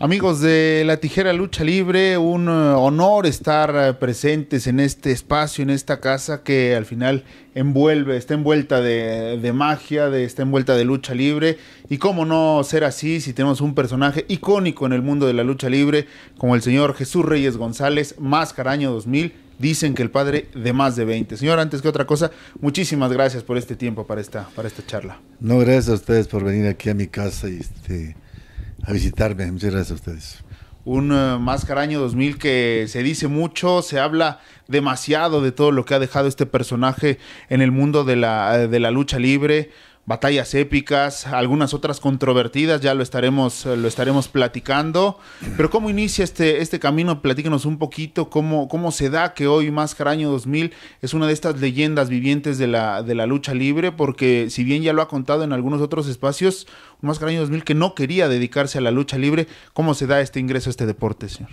Amigos de la Tijera Lucha Libre, un eh, honor estar eh, presentes en este espacio, en esta casa que al final envuelve, está envuelta de, magia, de, está envuelta de lucha libre. Y cómo no ser así si tenemos un personaje icónico en el mundo de la lucha libre como el señor Jesús Reyes González, Máscara Año 2000, dicen que el padre de más de 20. Señor, antes que otra cosa, muchísimas gracias por este tiempo, para esta, para esta charla. No, gracias a ustedes por venir aquí a mi casa y este a visitarme. Muchas gracias a ustedes. Un eh, Máscara Año 2000 que se dice mucho, se habla demasiado de todo lo que ha dejado este personaje en el mundo de la, de la lucha libre batallas épicas, algunas otras controvertidas, ya lo estaremos, lo estaremos platicando. Pero ¿cómo inicia este, este camino? Platícanos un poquito cómo, se da que hoy Máscara Año 2000 es una de estas leyendas vivientes de la, de la lucha libre, porque si bien ya lo ha contado en algunos otros espacios, Máscara Año 2000 que no quería dedicarse a la lucha libre, ¿cómo se da este ingreso a este deporte, señor?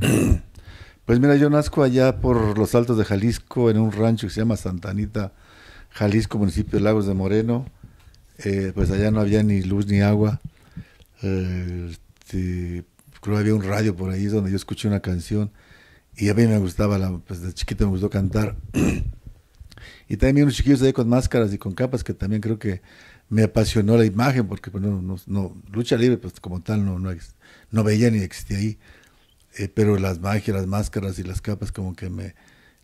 Pues mira, yo nazco allá por los Altos de Jalisco, en un rancho que se llama Santanita, Jalisco, municipio de Lagos de Moreno eh, pues allá no había ni luz ni agua. Este, creo que había un radio por ahí donde yo escuché una canción y a mí me gustaba, la, pues de chiquito me gustó cantar. y también unos chiquillos ahí con máscaras y con capas que también creo que me apasionó la imagen porque pues, no, lucha libre pues como tal no, no, veía ni existía ahí. Eh, pero las magias, las máscaras y las capas como que me...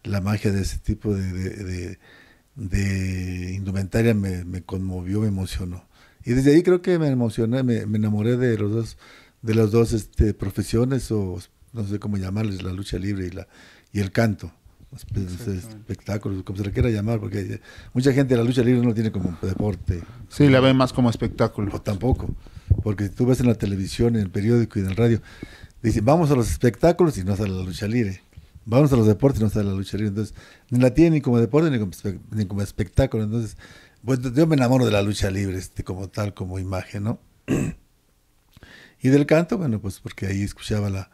La magia de ese tipo de de indumentaria me, me, conmovió, me emocionó. Y desde ahí creo que me emocioné, me, enamoré de los dos, de las dos este, profesiones, o no sé cómo llamarles, la lucha libre y la y el canto. Pues, espectáculos, como se le quiera llamar, porque eh, mucha gente la lucha libre no tiene como deporte. Sí, la ve más como espectáculo. O tampoco, porque tú ves en la televisión, en el periódico y en el radio, dicen, vamos a los espectáculos y no a la lucha libre vamos a los deportes, no está la lucha libre. Entonces, ni la tiene ni como deporte ni como, espectáculo. Entonces, bueno pues, yo me enamoro de la lucha libre este, como tal, como imagen, ¿no? y del canto, bueno, pues porque ahí escuchaba la,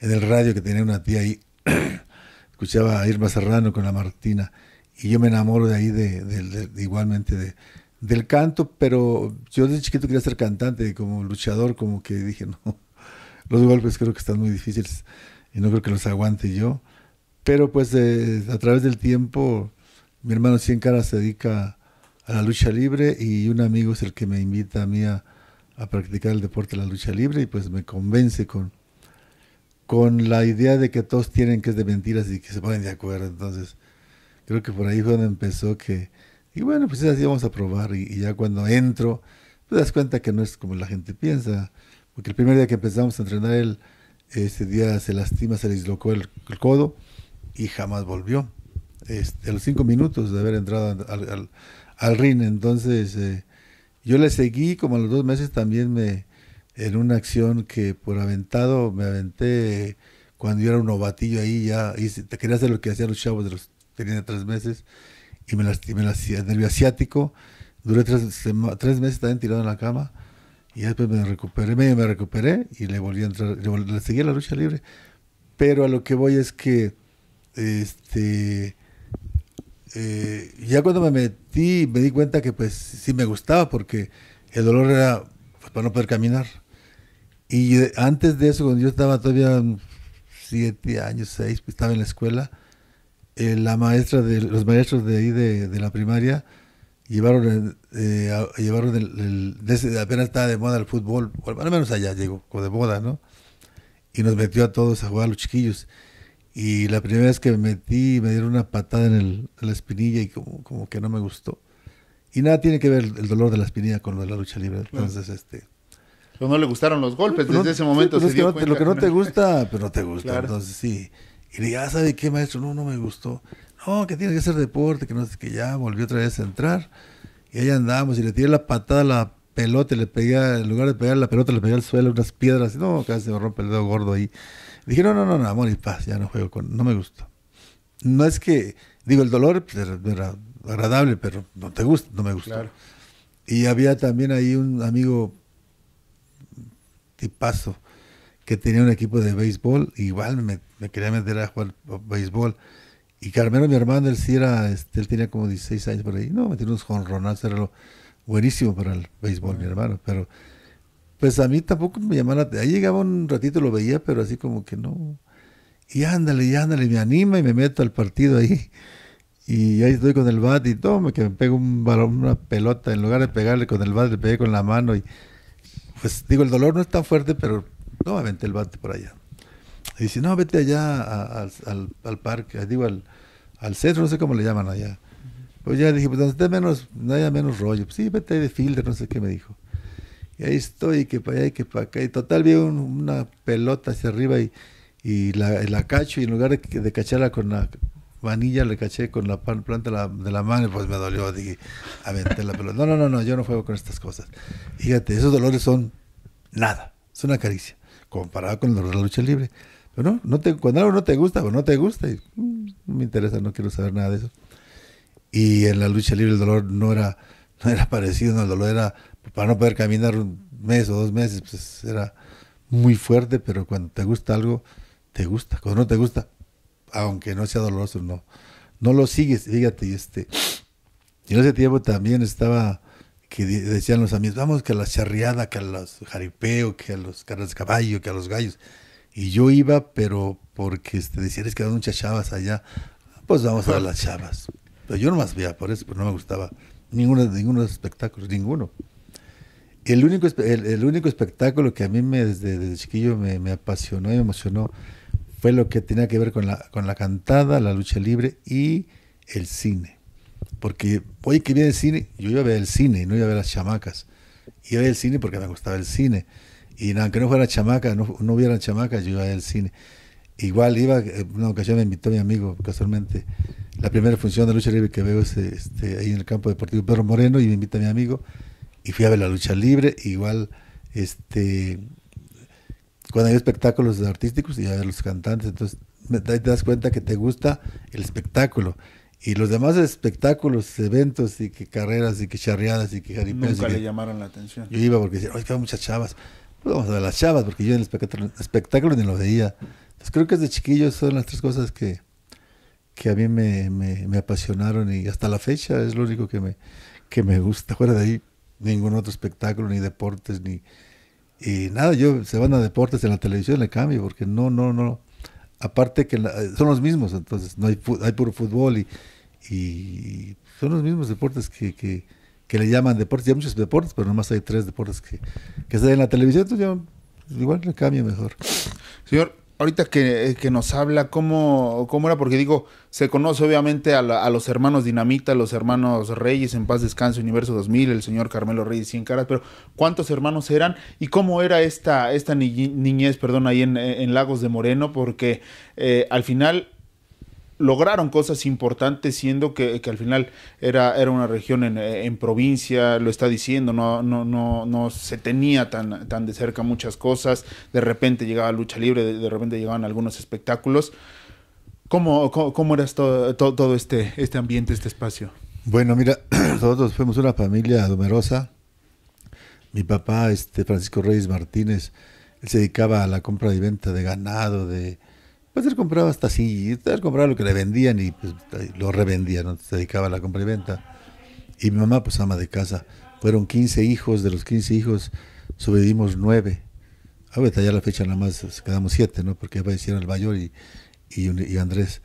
en el radio que tenía una tía ahí, escuchaba a Irma Serrano con la Martina. Y yo me enamoro de ahí, de, igualmente del canto, pero yo de chiquito quería ser cantante, como luchador, como que dije, no, los golpes creo que están muy difíciles y no creo que los aguante yo. Pero pues a través del tiempo, mi hermano Cien Caras se dedica a la lucha libre y un amigo es el que me invita a mí a, practicar el deporte de la lucha libre y pues me convence con, con la idea de que todos tienen que es de mentiras y que se ponen de acuerdo. Entonces, creo que por ahí fue donde empezó que, y bueno, pues así vamos a probar y, ya cuando entro, te das cuenta que no es como la gente piensa, porque el primer día que empezamos a entrenar él, ese día se lastima, se le dislocó el codo y jamás volvió. Este, a los cinco minutos de haber entrado al, al, ring. Entonces, eh, yo le seguí como a los dos meses también me en una acción que por aventado me aventé cuando yo era un novatillo ahí ya quería hacer lo que hacían los chavos de los tenía tres meses y me lastimé el nervio asiático duré tres, tres, meses también tirado en la cama y después me recuperé me recuperé y le volví a entrar le seguí a la lucha libre pero a lo que voy es que este, eh, ya cuando me metí me di cuenta que pues sí me gustaba porque el dolor era pues, para no poder caminar. Y antes de eso, cuando yo estaba todavía siete años, seis, pues, estaba en la escuela, eh, la maestra de los maestros de ahí de, la primaria llevaron, eh, a, llevaron el, apenas estaba de moda el fútbol, al menos allá llegó, como de moda, ¿no? Y nos metió a todos a jugar los chiquillos. Y la primera vez que me metí, me dieron una patada en, el, la espinilla y como, como que no me gustó. Y nada tiene que ver el dolor de la espinilla con lo de la lucha libre. Entonces, este. Pero no le gustaron los golpes, desde ese momento se cuenta. Lo que no te gusta, pero no te gusta. Entonces, sí. Y le dije, ah, ¿sabe qué, maestro? No, no me gustó. No, que tiene que ser deporte, que no que ya volvió otra vez a entrar. Y ahí andábamos y le tiré la patada a la pelota, y le pegué, en lugar de pegar la pelota, le pegué al suelo unas piedras. no, casi me rompe el dedo gordo ahí. Dije, no, no, no, amor y paz, ya no juego con, no me gusta. No es que, digo, el dolor pues, era agradable, pero no te gusta, no me gusta. Claro. Y había también ahí un amigo tipazo que tenía un equipo de béisbol, igual me, quería meter a jugar béisbol. Y Carmelo, mi hermano, él sí era, este, él tenía como 16 años por ahí. No, me tiene unos jonronazos, era lo buenísimo para el béisbol, mi hermano. Pero pues a mí tampoco me llamaba Ahí llegaba un ratito, lo veía, pero así como que no. Y ándale, y ándale, me anima y me meto al partido ahí. Y ahí estoy con el bate y toma, que me pego un balón, una pelota. En lugar de pegarle con el bate, le pegué con la mano. Y pues digo, el dolor no es tan fuerte, pero no el bate por allá. Y dice, no, vete allá al, parque, digo, al, centro, no sé cómo le llaman allá. Pues ya dije, pues donde esté menos, no haya menos rollo. Pues sí, vete ahí de fielder, no sé qué me dijo. Y ahí estoy, y que para allá y que para acá. Y total, vi una pelota hacia arriba y, y la, cacho. Y en lugar de, de, cacharla con la vanilla, la caché con la planta de la, mano. Y pues me dolió. Dije, aventé la pelota. No, no, no, no, yo no juego con estas cosas. Fíjate, esos dolores son nada. Es una caricia. Comparado con el dolor de la lucha libre. Pero no, cuando algo no te gusta, pues no te gusta. Y, mm, no me interesa, no quiero saber nada de eso. Y en la lucha libre el dolor no era, no era parecido, el dolor era para no poder caminar un mes o dos meses, pues era muy fuerte, pero cuando te gusta algo, te gusta. Cuando no te gusta, aunque no sea doloroso, no. No lo sigues, fíjate, este. en ese tiempo también estaba que decían los amigos, vamos que a la charriada, que a los jaripeo, que a los carros de caballo, que a los gallos. Y yo iba, pero porque este, decían, es que hay muchas chavas allá, pues vamos a las chavas. Pero yo nomás veía por eso, pero no me gustaba ninguno, ninguno de los espectáculos, ninguno. El único, el, único espectáculo que a mí desde, chiquillo me, apasionó y me emocionó fue lo que tenía que ver con la, con la cantada, la lucha libre y el cine. Porque hoy que viene el cine, yo iba a ver el cine, y no iba a ver las chamacas. Iba a ver el cine porque me gustaba el cine. Y aunque no fuera chamaca, no, hubieran chamacas, yo iba a ver el cine. Igual iba, eh, una ocasión me invitó mi amigo, casualmente, la primera función de lucha libre que veo es este, ahí en el campo deportivo Pedro Moreno y me invita mi amigo y fui a ver la lucha libre, igual, este, cuando hay espectáculos artísticos y a los cantantes, entonces te das cuenta que te gusta el espectáculo. Y los demás espectáculos, eventos y que carreras y que charreadas y que Nunca le llamaron la atención. Yo iba porque decía, ay, que hay muchas chavas. Pues vamos a ver las chavas, porque yo en el espectáculo, espectáculo ni lo veía. Entonces creo que desde chiquillos son las tres cosas que, que a mí me, apasionaron y hasta la fecha es lo único que me, que me gusta. Fuera de ahí, ningún otro espectáculo, ni deportes, ni y nada, yo se van a deportes en la televisión, le cambio, porque no, no, no. Aparte que eh, son los mismos, entonces no hay, hay puro fútbol y, y son los mismos deportes que, que, que, le llaman deportes. Hay muchos deportes, pero nomás hay tres deportes que, que se en la televisión, entonces yo igual le cambio mejor. Señor, ahorita eh, que, nos habla, ¿cómo, ¿cómo era? Porque digo, se conoce obviamente a, a, los hermanos Dinamita, los hermanos Reyes, en paz descanso, Universo 2000, el señor Carmelo Reyes, 100 caras, pero ¿cuántos hermanos eran? ¿Y cómo era esta, esta niñez, perdón, ahí en, en, Lagos de Moreno? Porque eh, al final lograron cosas importantes siendo que, al final era, era una región en, provincia, lo está diciendo, no, no, no, no se tenía tan, tan de cerca muchas cosas, de repente llegaba lucha libre, de, repente llegaban algunos espectáculos. ¿Cómo, cómo, todo, todo, este, este ambiente, este espacio? Bueno, mira, nosotros fuimos una familia numerosa. Mi papá, este Francisco Reyes Martínez, se dedicaba a la compra y venta de ganado, de, pues él compraba hasta así, él compraba lo que le vendían y pues, lo revendían, se dedicaba a la compra y venta. Y mi mamá, pues ama de casa, fueron 15 hijos, de los 15 hijos sobrevivimos 9. Ahorita ya la fecha nada más quedamos 7, ¿no? Porque aparecieron el mayor y, y, Andrés.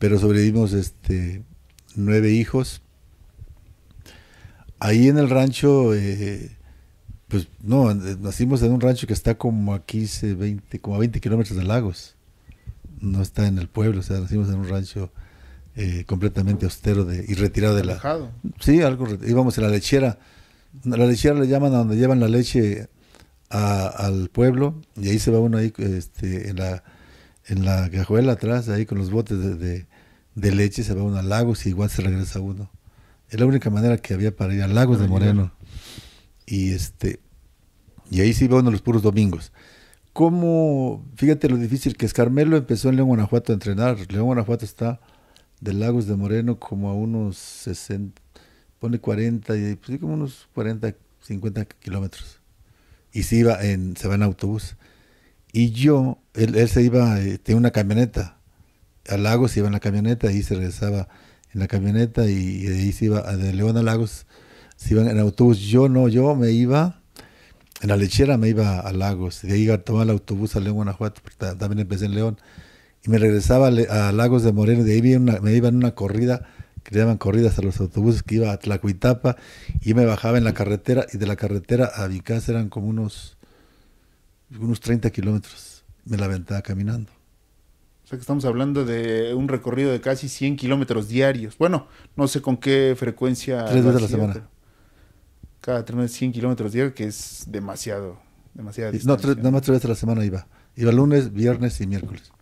Pero sobrevivimos este, 9 hijos. Ahí en el rancho... Eh, pues no, eh, nacimos en un rancho que está como a 15, 20, como a 20 kilómetros de Lagos no está en el pueblo, o sea, nacimos en un rancho eh, completamente austero de, y retirado de la... Sí, algo, íbamos a la lechera, la lechera le llaman a donde llevan la leche al pueblo y ahí se va uno ahí este, en la en la cajuela atrás, ahí con los botes de, leche, se va uno a Lagos y igual se regresa uno. Es la única manera que había para ir a Lagos de Moreno. Y este y ahí sí iba uno los puros domingos cómo, fíjate lo difícil que es. Carmelo empezó en León, Guanajuato a entrenar. León, Guanajuato está de Lagos de Moreno como a unos 60, pone 40, y pues, como unos 40, 50 kilómetros. Y se iba en, se va en autobús. Y yo, él, se iba, eh, tenía una camioneta. A Lagos se iba en la camioneta ahí se regresaba en la camioneta y, y de ahí se iba, de León a Lagos se iban en autobús. Yo no, yo me iba en la lechera me iba a Lagos, de ahí tomaba el autobús a León, Guanajuato, porque también empecé en León, y me regresaba a Lagos de Moreno, de ahí me iba en una corrida, que le llaman corridas a los autobuses, que iba a Tlacuitapa, y me bajaba en la carretera, y de la carretera a casa eran como unos, unos 30 kilómetros, me la aventaba caminando. O sea que estamos hablando de un recorrido de casi 100 kilómetros diarios. Bueno, no sé con qué frecuencia. Tres veces a la semana cada tren meses 100 kilómetros digo que es demasiado, demasiado distancia. No, nada más tres veces a la semana iba. Iba lunes, viernes y miércoles.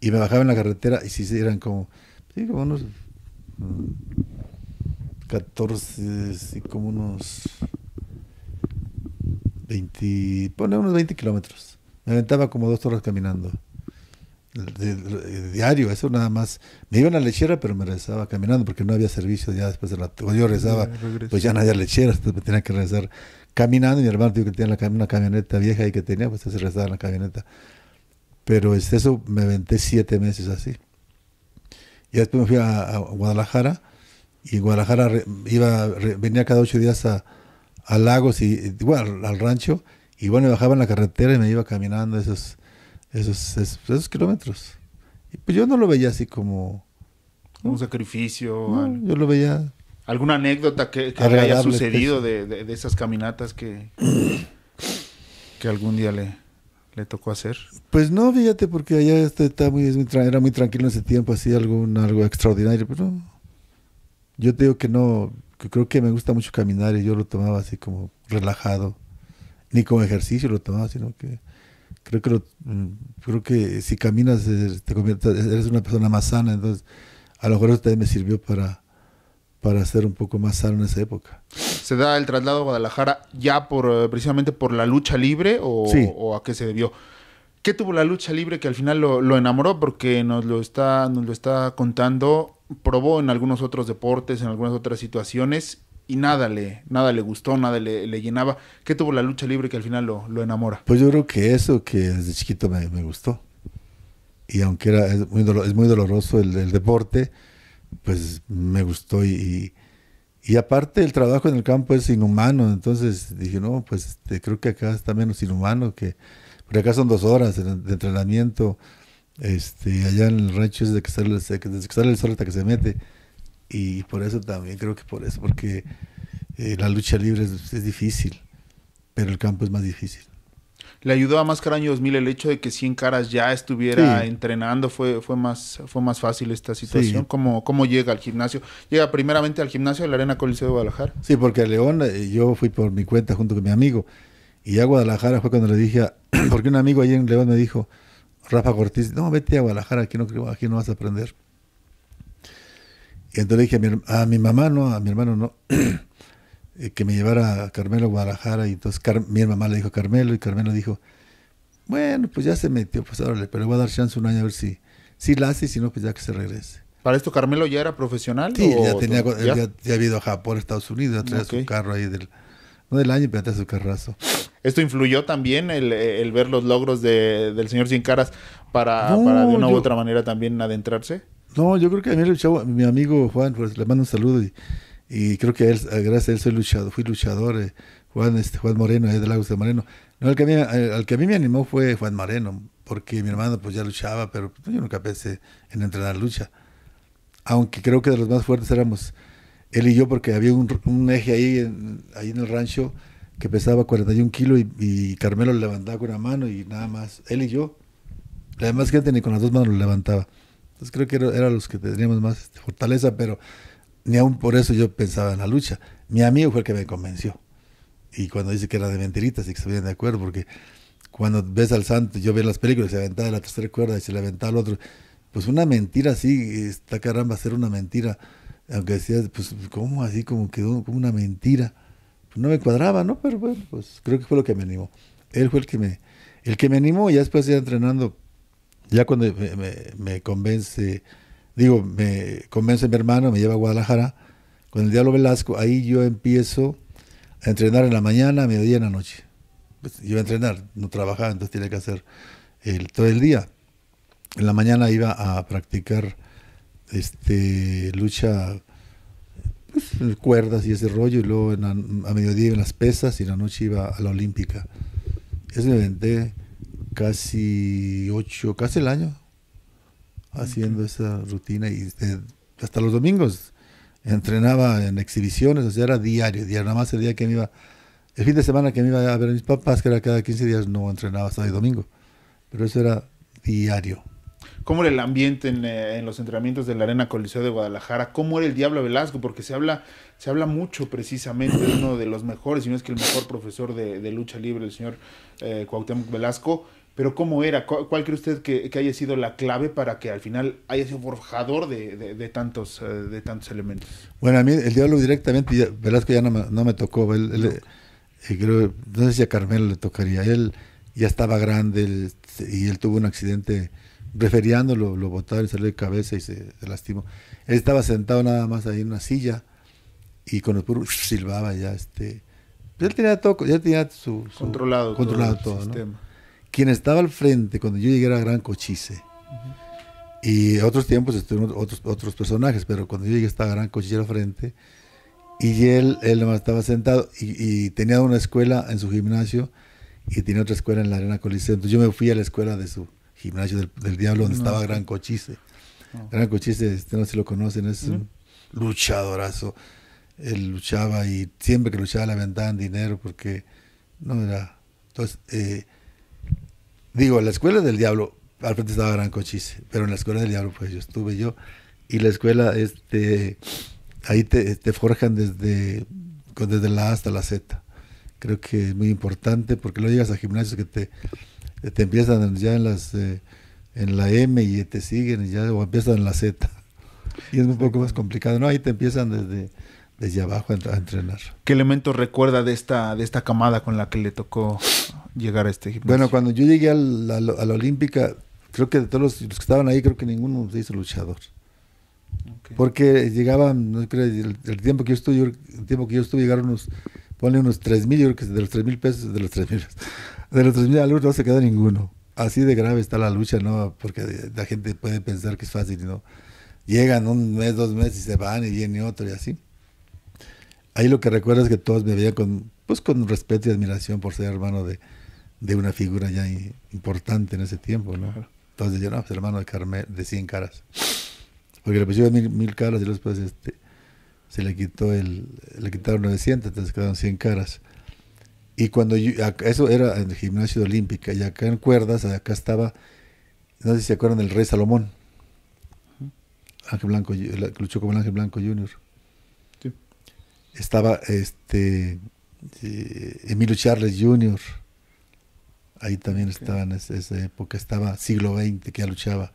Y me bajaba en la carretera y si eran como, sí, como unos 14, mm, y como unos 20, pone unos 20 kilómetros. Me aventaba como dos horas caminando diario, eso nada más. Me iba a la lechera, pero me rezaba caminando porque no había servicio ya después de la. Cuando yo rezaba, pues ya no había lechera entonces me tenía que rezar caminando. Mi hermano dijo que tenía una camioneta vieja y que tenía, pues se rezaba en la camioneta. Pero este, eso me venté siete meses así. Y después me fui a, Guadalajara y Guadalajara iba, venía cada ocho días a, Lagos y, al rancho. Y bueno, bajaba en la carretera y me iba caminando esos esos, kilómetros. Y pues yo no lo veía así como... Un sacrificio. Yo lo veía... ¿Alguna anécdota que, haya sucedido pues. de, esas caminatas que, que algún día le, le tocó hacer? Pues no, fíjate, porque allá este, está muy, era muy tranquilo en ese tiempo, así algo, algo extraordinario, pero yo te digo que no, que creo que me gusta mucho caminar y yo lo tomaba así como relajado, ni como ejercicio lo tomaba, sino que Creo que, mm, creo que si caminas, te eres una persona más sana. Entonces, a lo mejor eso también me sirvió para, para ser un poco más sano en esa época. ¿Se da el traslado a Guadalajara ya por eh, precisamente por la lucha libre o, o a qué se debió? ¿Qué tuvo la lucha libre que al final lo, lo, enamoró? Porque nos lo, está, nos lo está contando, probó en algunos otros deportes, en algunas otras situaciones y nada le, nada le gustó, nada le, le, llenaba. ¿Qué tuvo la lucha libre que al final lo, lo enamora? Pues yo creo que eso que desde chiquito me, me gustó. Y aunque era, es, muy, es muy doloroso el, deporte, pues me gustó. Y, y, aparte el trabajo en el campo es inhumano, entonces dije, no, pues este, creo que acá está menos inhumano que... Porque acá son dos horas de entrenamiento, este, allá en el rancho es de que desde que sale el sol hasta que se mete. Y por eso también creo que por eso, porque eh, la lucha libre es, difícil, pero el campo es más difícil. ¿Le ayudó a Máscara Año 2000 el hecho de que 100 caras ya estuviera entrenando? Fue, fue, más, ¿Fue más fácil esta situación? ¿Cómo, llega al gimnasio? ¿Llega primeramente al gimnasio de la Arena Coliseo de Guadalajara? Sí, porque a León eh, yo fui por mi cuenta junto con mi amigo. Y a Guadalajara fue cuando le dije, porque un amigo ahí en León me dijo, Rafa Cortés, no, vete a Guadalajara, aquí no, aquí no vas a aprender. Y entonces le dije a mi, mamá, no, a mi hermano, no, eh, que me llevara a Carmelo a Guadalajara. Y entonces mi mamá le dijo a Carmelo y Carmelo dijo, bueno, pues ya se metió, pues órale, pero le voy a dar chance un año a ver si, si la hace y si no, pues ya que se regrese. ¿Para esto Carmelo ya era profesional? Sí, ya tenía, ya? había ido a Japón, Estados Unidos, ya traía su carro ahí del, no del año, pero traía su carrazo. ¿Esto influyó también el, eh, ver los logros de, del señor Sin Caras para, de una u otra manera también adentrarse? No, yo creo que a mí luchaba mi amigo Juan, pues le mando un saludo y, creo que gracias a él soy luchador, fui luchador, eh, Juan, este, Juan Moreno, es eh, de Lagos de Moreno. No, el que a mí me animó fue Juan Moreno, porque mi hermano pues ya luchaba, pero yo nunca pensé en entrenar lucha. Aunque creo que de los más fuertes éramos él y yo, porque había un, eje ahí en, ahí en el rancho que pesaba 41 kilos y, Carmelo lo levantaba con una mano y nada más, él y yo. La demás gente ni con las dos manos lo levantaba. Entonces creo que eran los que tendríamos más este, fortaleza, pero ni aún por eso yo pensaba en la lucha. Mi amigo fue el que me convenció. Y cuando dice que era de mentiritas y que se de acuerdo, porque cuando ves al santo, yo veo las películas, se aventaba la tercera cuerda y se le aventaba al otro. Pues una mentira así, está caramba, ser una mentira. Aunque decías, pues, ¿cómo así? Como quedó como una mentira. Pues no me cuadraba, ¿no? Pero bueno, pues creo que fue lo que me animó. Él fue el que me, el que me animó y ya después ya entrenando ya cuando me, convence, digo, me convence mi hermano, me lleva a Guadalajara, con el Diablo Velasco, ahí yo empiezo a entrenar en la mañana, a mediodía, en la noche. Pues, yo iba a entrenar, no trabajaba, entonces tenía que hacer el, todo el día. En la mañana iba a practicar este, lucha, pues, cuerdas y ese rollo, y luego a mediodía en las pesas y en la noche iba a la olímpica. Eso me inventé casi ocho, casi el año haciendo esa rutina y eh, hasta los domingos entrenaba en exhibiciones, o sea, era diario, diario, nada más el día que me iba, el fin de semana que me iba a ver a mis papás, que era cada 15 días, no entrenaba hasta el domingo, pero eso era diario cómo era el ambiente eh, en, los entrenamientos de la Arena Coliseo de Guadalajara, cómo era el Diablo Velasco, porque se habla, se habla mucho precisamente de uno de los mejores, si no es que el mejor profesor de, lucha libre, el señor eh, Cuauhtémoc Velasco, pero ¿cómo era? ¿Cuál, cree usted que, haya sido la clave para que al final haya sido forjador de, tantos, eh, de tantos elementos? Bueno, a mí el diablo directamente, Velasco ya no me, tocó. no. creo, no sé si a Carmelo le tocaría. Él ya estaba grande y él tuvo un accidente referiando, lo, lo botaron y salió de cabeza y se, lastimó. Él estaba sentado nada más ahí en una silla y con el puro silbaba ya este. Él pues tenía todo, ya tenía su, controlado, controlado, todo, Quien estaba al frente cuando yo llegué era Gran Cochise. Y otros tiempos estuvieron otros, otros personajes, pero cuando yo llegué estaba Gran Cochise al frente. Y él, él estaba sentado y, tenía una escuela en su gimnasio y tenía otra escuela en la Arena Coliseo. Entonces yo me fui a la escuela de su, gimnasio del, del diablo donde estaba Gran Cochise. Gran Cochise, este, no se lo conocen, es un luchadorazo. Él luchaba y siempre que luchaba le aventaban dinero porque no era. Entonces, eh, digo, la escuela del diablo, al frente estaba Gran Cochise, pero en la escuela del diablo, pues yo estuve yo. Y la escuela, este, ahí te, forjan desde, desde la A hasta la Z. Creo que es muy importante porque luego llegas a gimnasios que te eh, te empiezan ya en las eh, en la M y te siguen ya o empiezan en la Z. Y es un poco más complicado, ¿no? Ahí te empiezan desde, desde abajo a entrenar. ¿Qué elemento recuerda de esta, de esta camada con la que le tocó llegar a este equipo? Bueno, cuando yo llegué a la, a la Olímpica, creo que de todos los, que estaban ahí, creo que ninguno se hizo luchador. Porque llegaban, no creo, el, tiempo que yo estuve, el tiempo que yo estuve llegaron unos ponle unos tres mil, yo creo que de los tres mil pesos, de los tres mil, de los tres mil al no se queda ninguno. Así de grave está la lucha, ¿no? Porque la gente puede pensar que es fácil, ¿no? Llegan un mes, dos meses y se van y viene otro y así. Ahí lo que recuerdo es que todos me veían con, pues, con respeto y admiración por ser hermano de, de una figura ya importante en ese tiempo, ¿no? Entonces yo, no, pues hermano de Carmel, de 100 caras. Porque le pusieron mil, mil caras y después, pues, este, se le quitó el, le quitaron 900, entonces quedaron 100 caras. Y cuando eso era en el gimnasio de olímpica, y acá en cuerdas, acá estaba, no sé si se acuerdan del rey Salomón, Ángel Blanco, luchó como el Ángel Blanco Jr. Estaba este eh, Emilio Charles Jr. Ahí también estaban. estaba en esa, época, estaba siglo XX que ya luchaba.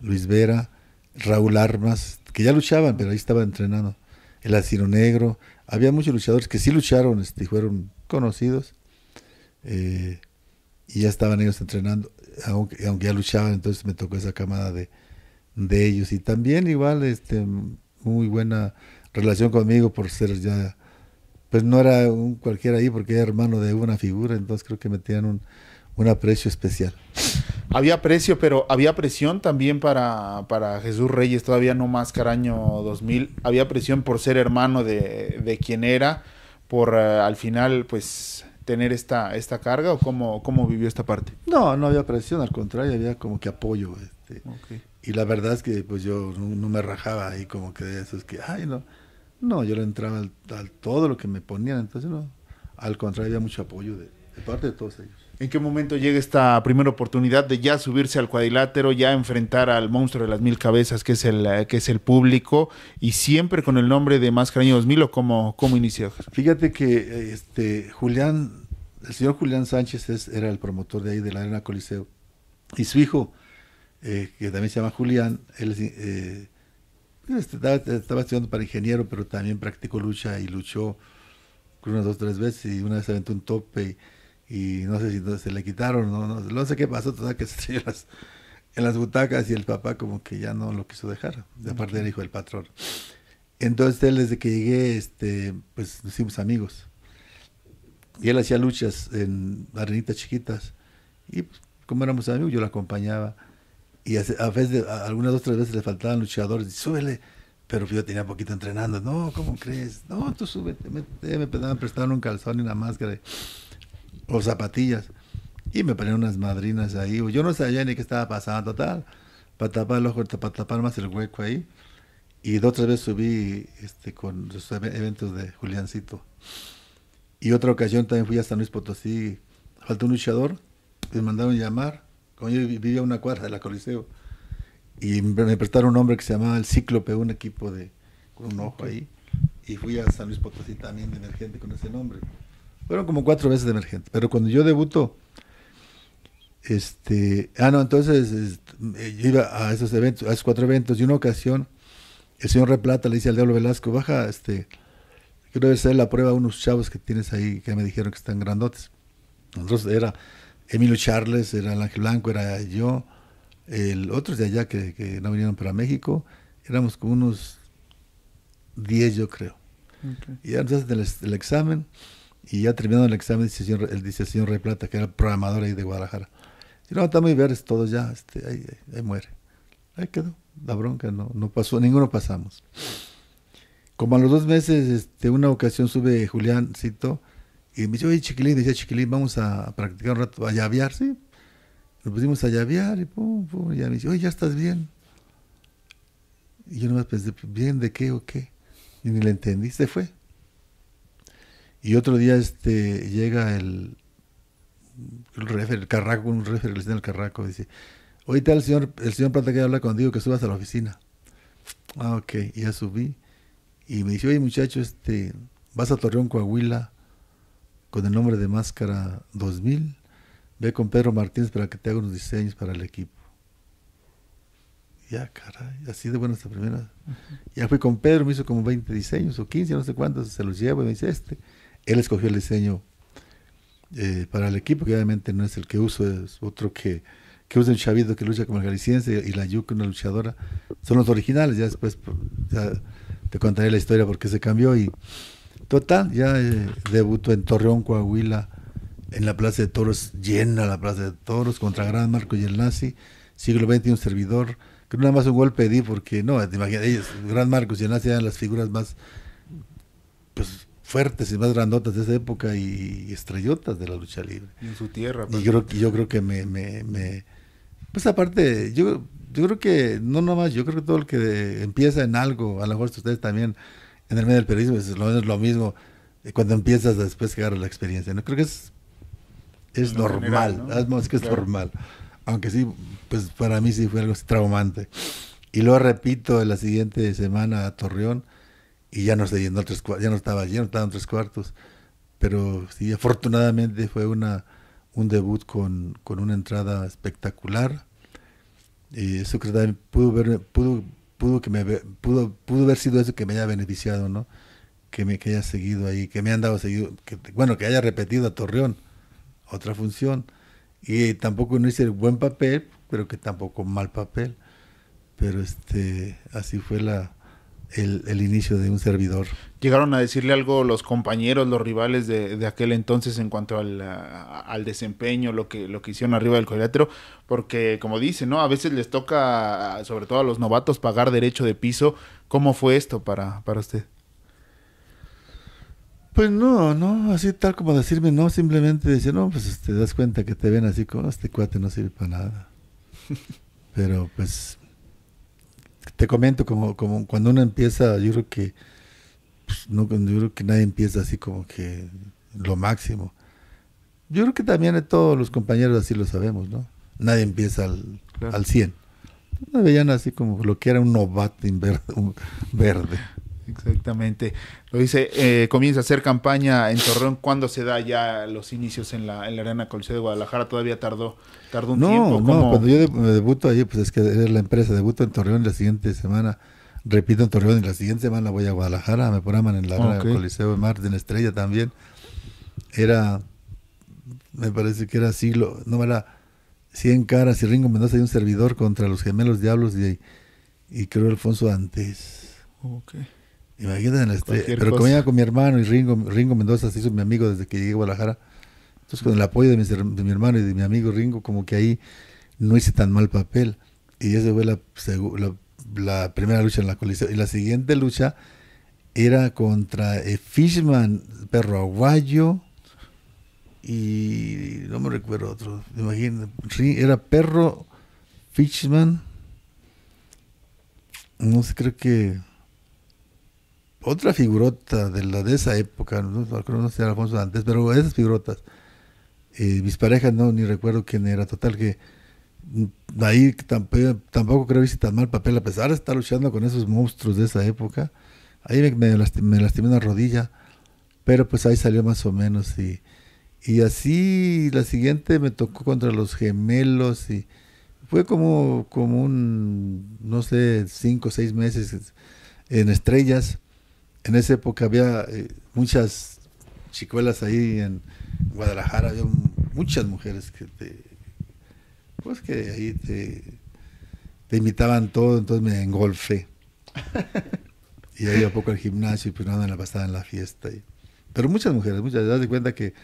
Luis Vera, Raúl Armas, que ya luchaban, pero ahí estaba entrenando el Asino Negro. Había muchos luchadores que sí lucharon este, fueron conocidos. Eh, y ya estaban ellos entrenando, aunque, aunque ya luchaban, entonces me tocó esa camada de, de ellos. Y también igual, este, muy buena relación conmigo por ser ya, pues no era un cualquiera ahí porque era hermano de una figura, entonces creo que me tenían un, un aprecio especial. Había precio, pero había presión también para, para Jesús Reyes, todavía no más que año 2000. Había presión por ser hermano de, quien era, por eh, al final, pues tener esta, esta carga o cómo, cómo vivió esta parte? No, no había presión, al contrario, había como que apoyo. Este. Y la verdad es que pues yo no, me rajaba ahí como que eso, es que, ay, no. No, yo le entraba al, todo lo que me ponían, entonces no. Al contrario, había mucho apoyo de, de parte de todos ellos. ¿En qué momento llega esta primera oportunidad de ya subirse al cuadrilátero, ya enfrentar al monstruo de las mil cabezas que es el, eh, que es el público y siempre con el nombre de Máscara 2000 o cómo, inició? Fíjate que este, Julián, el señor Julián Sánchez era el promotor de ahí de la Arena Coliseo y su hijo, eh, que también se llama Julián, él eh, este, estaba, estudiando para ingeniero, pero también practicó lucha y luchó unas dos, o tres veces y una vez aventó un tope. Y, y no sé si entonces se le quitaron, no, no, no sé qué pasó, todavía que se en las butacas y el papá como que ya no lo quiso dejar, de parte del hijo del patrón. Entonces él desde que llegué, este, pues nos hicimos amigos. Y él hacía luchas en arenitas chiquitas y pues, como éramos amigos yo lo acompañaba y a veces, algunas dos tres veces le faltaban luchadores, y, súbele, pero pues, yo tenía poquito entrenando, no, ¿cómo crees? No, tú súbete, me, me, prestaron un calzón y una máscara o zapatillas. Y me ponían unas madrinas ahí. Yo no sabía ni qué estaba pasando, tal. Para tapar el ojo, para tapar más el hueco ahí. Y de otra vez subí este, con los eventos de Juliancito. Y otra ocasión también fui a San Luis Potosí. Faltó un luchador. Me mandaron llamar. Como yo vivía una cuadra de la Coliseo. Y me prestaron un hombre que se llamaba el Cíclope, un equipo de con un ojo ahí. Y fui a San Luis Potosí también de emergente con ese nombre. Fueron como cuatro veces de emergente. Pero cuando yo debuto, este. Ah, no, entonces yo este, iba a esos eventos, a esos cuatro eventos, y una ocasión, el señor Replata le dice al Diablo Velasco, baja, este. Quiero hacer la prueba a unos chavos que tienes ahí que me dijeron que están grandotes. Nosotros era Emilio Charles, era el Ángel Blanco, era yo, el otros de allá que, no vinieron para México, éramos como unos 10 yo creo. Y antes del, del examen, y ya terminando el examen, dice el señor, dice el señor que era el programador ahí de Guadalajara. Y no, muy verde todo ya, este, ahí, muere. Ahí quedó, la bronca, no, no pasó, ninguno pasamos. Como a los dos meses, este, una ocasión sube Julián, y me dice, oye, chiquilín, decía chiquilín, vamos a practicar un rato, a llavear, ¿sí? Nos pusimos a llavear y pum, pum, y ya me dice, oye, ya estás bien. Y yo nomás pensé, ¿bien de qué o qué? Y ni le entendí, se fue. Y otro día este, llega el, el refer, el carraco, un refer, le al carraco, dice, hoy está el señor, el señor Plata que habla contigo, que subas a la oficina. Ah, ok, y ya subí. Y me dice, oye muchacho, este, vas a Torreón, Coahuila, con el nombre de Máscara 2000, ve con Pedro Martínez para que te haga unos diseños para el equipo. Ya, caray, así de buena esta primera. Ya fui con Pedro, me hizo como 20 diseños o 15, no sé cuántos, se los llevo y me dice, este él escogió el diseño eh, para el equipo, que obviamente no es el que uso, es otro que, usa el chavito que lucha como el galiciense y la yuca, una luchadora. Son los originales, ya después pues, te contaré la historia porque se cambió y total, ya eh, debutó en Torreón, Coahuila, en la Plaza de Toros, llena la Plaza de Toros, contra Gran Marcos y el Nazi, siglo XX, un servidor, que nada más un golpe di porque, no, te imaginas, ellos, Gran Marcos y el Nazi eran las figuras más fuertes y más grandotas de esa época y, estrellotas de la lucha libre. en su tierra. Y pues, yo, yo creo que me, Pues aparte, yo, yo creo que, no nomás, yo creo que todo el que empieza en algo, a lo mejor ustedes también, en el medio del periodismo, es lo, lo mismo eh, cuando empiezas después que agarras la experiencia. ¿no? Creo que es, es normal, es que es normal. Aunque sí, pues para mí sí fue algo traumante. Y luego repito, en la siguiente semana a Torreón, y ya no, se allí, ya no estaba lleno, tres cuartos. Pero sí, afortunadamente fue una, un debut con, con una entrada espectacular. Y eso que también pudo, ver, pudo, pudo, que me, pudo, pudo haber sido eso que me haya beneficiado, ¿no? Que, me, que haya seguido ahí, que me han dado seguido, que, bueno, que haya repetido a Torreón otra función. Y tampoco no hice el buen papel, pero que tampoco mal papel. Pero este así fue la, el, inicio de un servidor. ¿Llegaron a decirle algo los compañeros, los rivales de, de aquel entonces en cuanto al, desempeño, lo que, lo que hicieron arriba del cuadrilátero? Porque, como dice, ¿no? A veces les toca, sobre todo a los novatos, pagar derecho de piso. ¿Cómo fue esto para, para usted? Pues no, no, así tal como decirme, no, simplemente decir, no, pues te este, das cuenta que te ven así como, este cuate no sirve para nada. Pero pues te comento, como, cuando uno empieza, yo creo que pues, no, yo creo que nadie empieza así como que lo máximo. Yo creo que también todos los compañeros así lo sabemos, ¿no? Nadie empieza al, 100. Me veían así como lo que era un novato verde. Exactamente. Lo dice, eh, comienza a hacer campaña en Torreón. ¿Cuándo se da ya los inicios en la, en la Arena Coliseo de Guadalajara? Todavía tardó, tardó un tiempo. No, no, cuando yo me debuto ahí, pues es que es la empresa, debuto en Torreón la siguiente semana. Repito en Torreón, y la siguiente semana voy a Guadalajara, me programan en la Arena Coliseo de Marte, en Estrella también. Era, me parece que era siglo, no era 100 caras y Ringo Mendoza y un servidor contra los gemelos diablos y, y creo Alfonso antes. Ok. Imagínate, este, pero comía con mi hermano y Ringo, Ringo Mendoza se hizo mi amigo desde que llegué a Guadalajara. Entonces, con el apoyo de mi, hermano y de mi amigo Ringo, como que ahí no hice tan mal papel. Y esa fue la, primera lucha en la coalición Y la siguiente lucha era contra eh, Fishman, perro aguayo, y no me recuerdo otro. Imagínate, era perro Fishman. No sé, creo que otra figurota de la de esa época, no, no sé Alfonso antes, pero esas figurotas, eh, mis parejas no, ni recuerdo quién era, total que mm, ahí tampoco, creo que hice tan mal papel, a pesar de estar luchando con esos monstruos de esa época, ahí me, lastimé, me una rodilla, pero pues ahí salió más o menos y, y así la siguiente me tocó contra los gemelos y fue como, como un, no sé, cinco o seis meses en estrellas en esa época había eh, muchas chicuelas ahí en Guadalajara, había muchas mujeres que te, pues que ahí te, imitaban todo, entonces me engolfé. y ahí a poco al gimnasio y pues nada, me la pasaba en la fiesta. pero muchas mujeres, muchas, das de cuenta que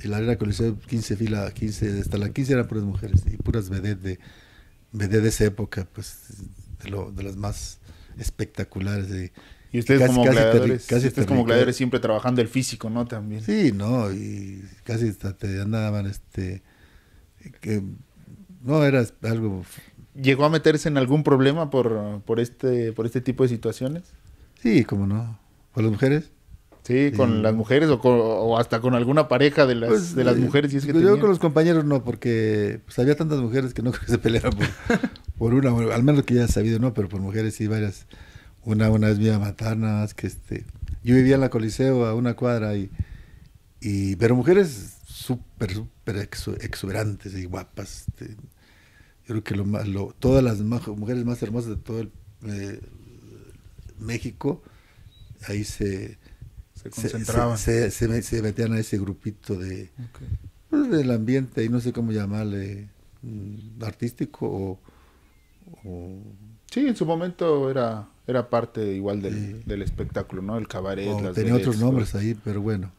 el la arena coliseo 15 filas, 15, hasta la 15 eran puras mujeres y puras vedettes de, vedettes de esa época, pues de, de las más espectaculares. De, y ustedes casi, como casi gladiadores, casi como gladiadores siempre trabajando el físico, ¿no? También. Sí, no, y casi te andaban, este, no era algo... ¿Llegó a meterse en algún problema por, por, este, por este tipo de situaciones? Sí, cómo no. ¿Con las mujeres? Sí, con las mujeres o, o, hasta con alguna pareja de las, pues, de las eh, mujeres. y pues yo con los compañeros no, porque pues, había tantas mujeres que no creo que se pelearan por, una, al menos que ya he sabido, no, pero por mujeres sí, varias una, una vez Matanas, que este. Yo vivía en la Coliseo, a una cuadra, y, y pero mujeres súper, súper exuberantes y guapas. Este, yo creo que lo, lo, todas las mujeres más hermosas de todo el, eh, México, ahí se, se concentraban. Se, metían a ese grupito de pues, del ambiente, y no sé cómo llamarle, mm, artístico o, Sí, en su momento era era parte igual del, espectáculo, ¿no? El cabaret, Tenía otros nombres ahí, pero bueno.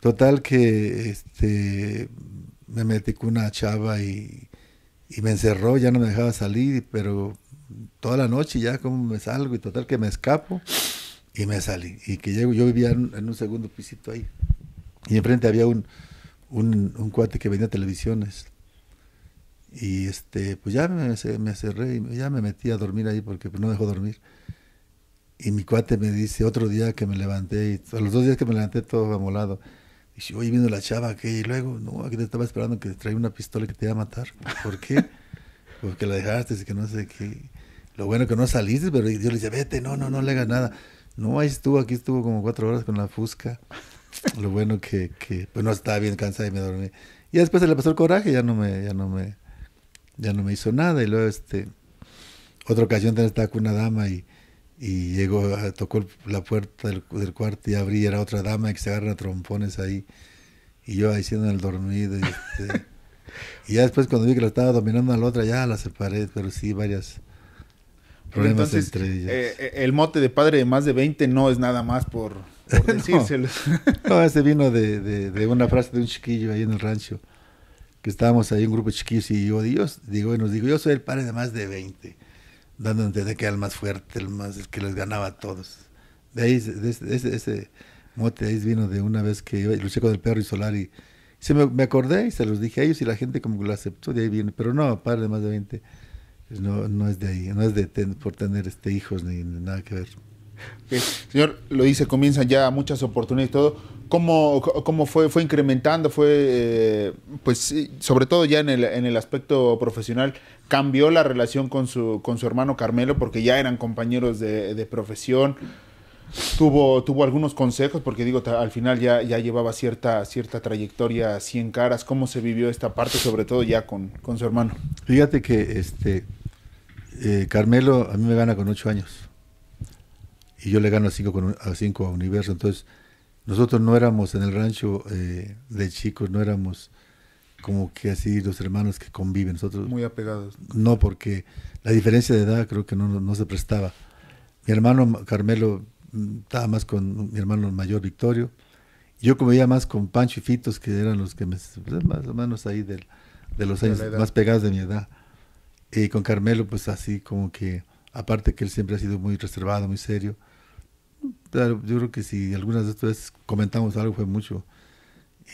Total que este, me metí con una chava y, me encerró, ya no me dejaba salir, pero toda la noche ya como me salgo y total que me escapo y me salí. Y que llego, yo vivía en, un segundo pisito ahí. Y enfrente había un, un cuate que vendía televisiones. Y este, pues ya me, cerré y ya me metí a dormir ahí porque pues, no dejó dormir. Y mi cuate me dice otro día que me levanté, y a los dos días que me levanté todo amolado. Dice, oye, viendo la chava que y luego, no, aquí te estaba esperando que traía una pistola que te iba a matar. ¿Por qué? porque la dejaste y que no sé qué. Lo bueno que no saliste, pero yo le dije vete, no, no, no le hagas nada. No, ahí estuvo, aquí estuvo como cuatro horas con la fusca. Lo bueno que, que pues no estaba bien cansada y me dormí. Y después se le pasó el coraje, ya no me, ya no me, ya no me hizo nada. Y luego, este, otra ocasión estaba con una dama y, y llegó, tocó la puerta del, cuarto y abrí, era otra dama que se agarra trompones ahí. Y yo ahí siendo el dormido. Este, y, ya después cuando vi que la estaba dominando a la otra, ya la separé, pero sí, varias problemas entre ellas. Eh, eh, el mote de padre de más de 20 no es nada más por, por no, ese vino de una frase de un chiquillo ahí en el rancho estábamos ahí un grupo chiquillos y yo, Dios, digo, y nos digo, yo soy el padre de más de 20, dando a entender que era el más fuerte, el más, el que les ganaba a todos. De ahí, ese, mote de ahí vino de una vez que yo luché con el perro y solar y, se me, acordé y se los dije a ellos y la gente como que lo aceptó, de ahí viene, pero no, padre de más de 20, pues no, no es de ahí, no es de por tener este hijos ni, nada que ver. Señor, lo dice, comienzan ya muchas oportunidades y todo cómo, cómo fue, fue incrementando, fue, eh, pues, sobre todo ya en el, en el aspecto profesional, cambió la relación con su, con su hermano Carmelo, porque ya eran compañeros de, de profesión. Tuvo, tuvo algunos consejos, porque digo, al final ya, ya llevaba cierta, cierta trayectoria, 100 caras. ¿Cómo se vivió esta parte, sobre todo ya con, con su hermano? Fíjate que este eh, Carmelo a mí me gana con 8 años. Y yo le gano a 5 a, a Universo. Entonces, nosotros no éramos en el rancho eh, de chicos, no éramos como que así los hermanos que conviven. Nosotros, Muy apegados. No, porque la diferencia de edad creo que no, no, se prestaba. Mi hermano Carmelo mm, estaba más con mi hermano mayor Victorio. Yo convivía más con Pancho y Fitos, que eran los que pues, más o ahí de los años más pegados de mi edad. Y con Carmelo, pues así como que, aparte que él siempre ha sido muy reservado, muy serio yo creo que si algunas de estas veces comentamos algo fue mucho.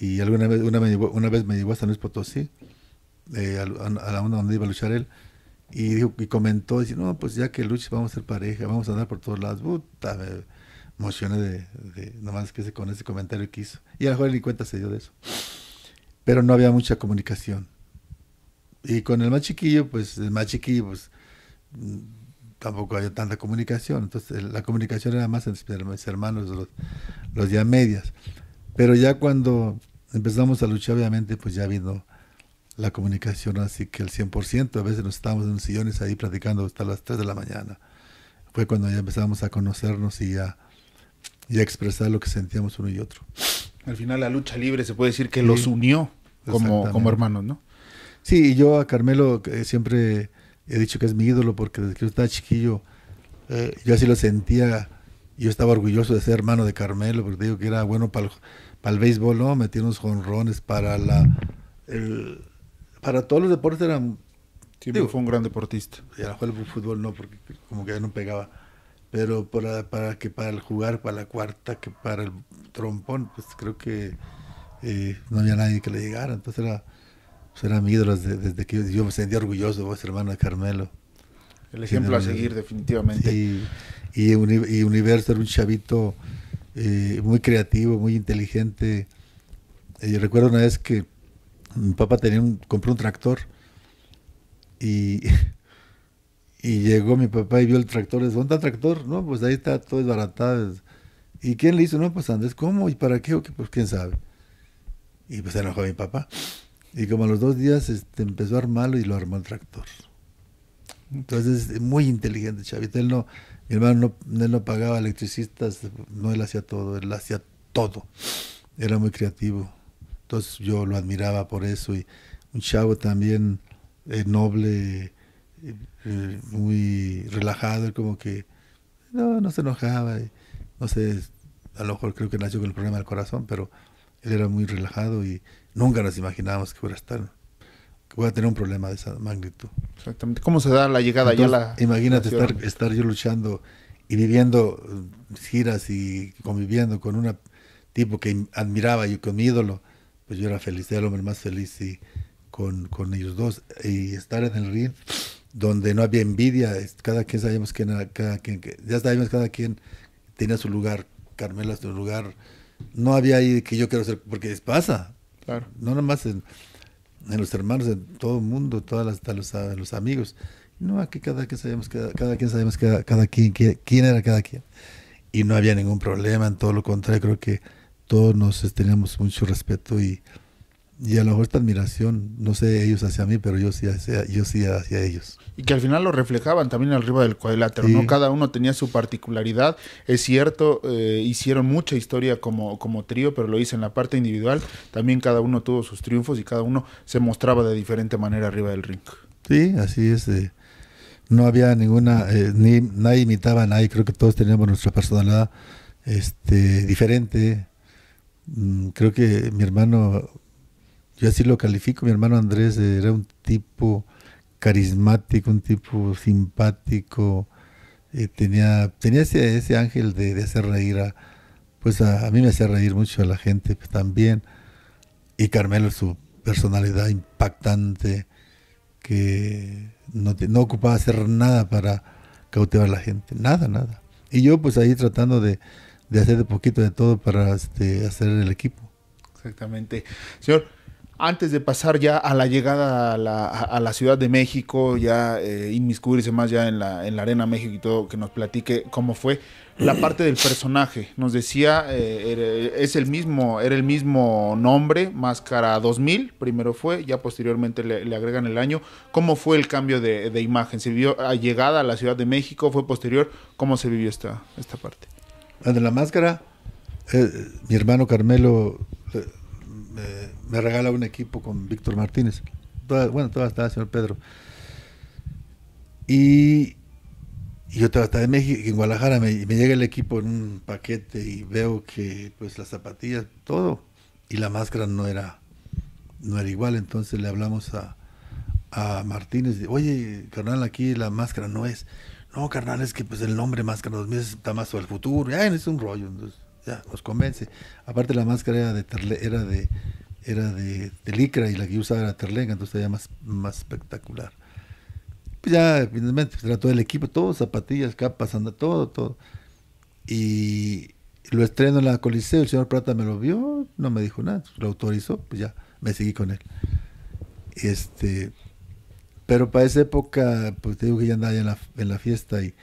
Y alguna vez, una, me una vez me llevó hasta Luis Potosí, eh, a, la onda donde iba a luchar él, y, dijo, y comentó, dice, no, pues ya que luches vamos a ser pareja, vamos a andar por todos lados. Puta, me emocioné de, de nomás que ese, con ese comentario que hizo. Y al lo mejor ni cuenta se dio de eso. Pero no había mucha comunicación. Y con el más chiquillo, pues el más chiquillo, pues tampoco hay tanta comunicación. Entonces la comunicación era más entre mis hermanos, los, los ya medias. Pero ya cuando empezamos a luchar, obviamente, pues ya vino la comunicación así que el 100%. A veces nos estábamos en sillones ahí platicando hasta las 3 de la mañana. Fue cuando ya empezamos a conocernos y a, y expresar lo que sentíamos uno y otro. Al final la lucha libre se puede decir que los unió como, como hermanos, ¿no? Sí, y yo a Carmelo eh, siempre he dicho que es mi ídolo porque desde que yo estaba chiquillo, eh, yo así lo sentía. Yo estaba orgulloso de ser hermano de Carmelo, porque digo que era bueno para el, para el béisbol, ¿no? Metía unos jonrones para la. El, para todos los deportes eran. Siempre digo, fue un gran deportista. Y a lo mejor el fútbol no, porque como que ya no pegaba. Pero para, para que para el jugar, para la cuarta, que para el trompón, pues creo que eh, no había nadie que le llegara. Entonces era pues eran mis desde que yo, me sentí orgulloso de vos, hermano de Carmelo. El ejemplo a seguir, definitivamente. y, Universo era un chavito eh, muy creativo, muy inteligente. Eh, yo recuerdo una vez que mi papá tenía un, compró un tractor y, y llegó mi papá y vio el tractor. Le dijo, ¿dónde está el tractor? No, pues ahí está todo desbaratado. ¿Y quién le hizo? No, pues Andrés, ¿cómo? ¿Y para qué? ¿O qué? Pues quién sabe. Y pues se enojó mi papá. Y como a los dos días este, empezó a armarlo y lo armó el tractor. Entonces, muy inteligente Chavito. Él no, mi hermano no, pagaba electricistas, no él hacía todo, él hacía todo. Era muy creativo. Entonces yo lo admiraba por eso. Y un chavo también eh, noble, eh, eh, muy relajado, como que no, se enojaba. no sé, a lo mejor creo que nació con el problema del corazón, pero él era muy relajado y Nunca nos imaginábamos que fuera a estar, que fuera a tener un problema de esa magnitud. Exactamente. ¿Cómo se da la llegada la Imagínate estar, estar yo luchando y viviendo mm, giras y conviviendo con un tipo que admiraba yo con mi ídolo, pues yo era feliz, era el hombre más feliz y con, con ellos dos. Y estar en el ring donde no había envidia, cada quien sabíamos quién era, cada quien, ya sabíamos cada quien tenía su lugar, Carmela su lugar, no había ahí que yo quiero ser, porque les pasa, Claro. No nomás en, los hermanos, en todo el mundo, todas las, hasta los, los, amigos. No, aquí cada quien sabemos cada, cada quien sabemos cada, cada quien, quién, quién era cada quien. Y no había ningún problema, en todo lo contrario, creo que todos nos eh, teníamos mucho respeto y y a lo mejor esta admiración, no sé ellos hacia mí, pero yo sí hacia, yo sí hacia ellos. Y que al final lo reflejaban también arriba del cuadrilátero, ¿no? Cada uno tenía su particularidad. Es cierto, eh, hicieron mucha historia como, como trío, pero lo hice en la parte individual. También cada uno tuvo sus triunfos y cada uno se mostraba de diferente manera arriba del ring. Sí, así es. Eh. no había ninguna, eh, ni nadie imitaba a nadie. Creo que todos teníamos nuestra personalidad este, diferente. Mm, creo que mi hermano yo así lo califico. Mi hermano Andrés era un tipo carismático, un tipo simpático. Eh, tenía tenía ese, ángel de, hacer reír a, pues a, mí me hacía reír mucho a la gente pues, también. Y Carmelo, su personalidad impactante, que no, no ocupaba hacer nada para cautivar a la gente, nada, nada. Y yo pues ahí tratando de, hacer de poquito de todo para este, hacer el equipo. Exactamente. Señor, antes de pasar ya a la llegada a la, a la Ciudad de México, ya eh, más ya en la, en la Arena México y todo, que nos platique cómo fue la parte del personaje. Nos decía, eh, es el mismo, era el mismo nombre, Máscara 2000, primero fue, ya posteriormente le, agregan el año. ¿Cómo fue el cambio de, imagen? ¿Se vivió a llegada a la Ciudad de México? ¿Fue posterior? ¿Cómo se vivió esta, esta parte? La de la máscara, eh, mi hermano Carmelo eh, me regala un equipo con Víctor Martínez. bueno, todavía estaba señor Pedro. Y, yo estaba en México, en Guadalajara, me, me, llega el equipo en un paquete y veo que pues las zapatillas, todo, y la máscara no era, no era igual. Entonces le hablamos a, a Martínez, oye, carnal, aquí la máscara no es. No, carnal, es que pues el nombre Máscara 2000 está más sobre el futuro. Ya, es un rollo, entonces, ya, nos convence. Aparte la máscara era de, era de era de, de, licra y la que yo usaba era terlenga, entonces era más, más espectacular. Pues ya finalmente trató pues el equipo, todo, zapatillas, capas, anda, todo, todo. Y lo estreno en la Coliseo, el señor Plata me lo vio, no me dijo nada, lo autorizó, pues ya me seguí con él. Este, pero para esa época, pues te digo que ya andaba en la, fiesta y,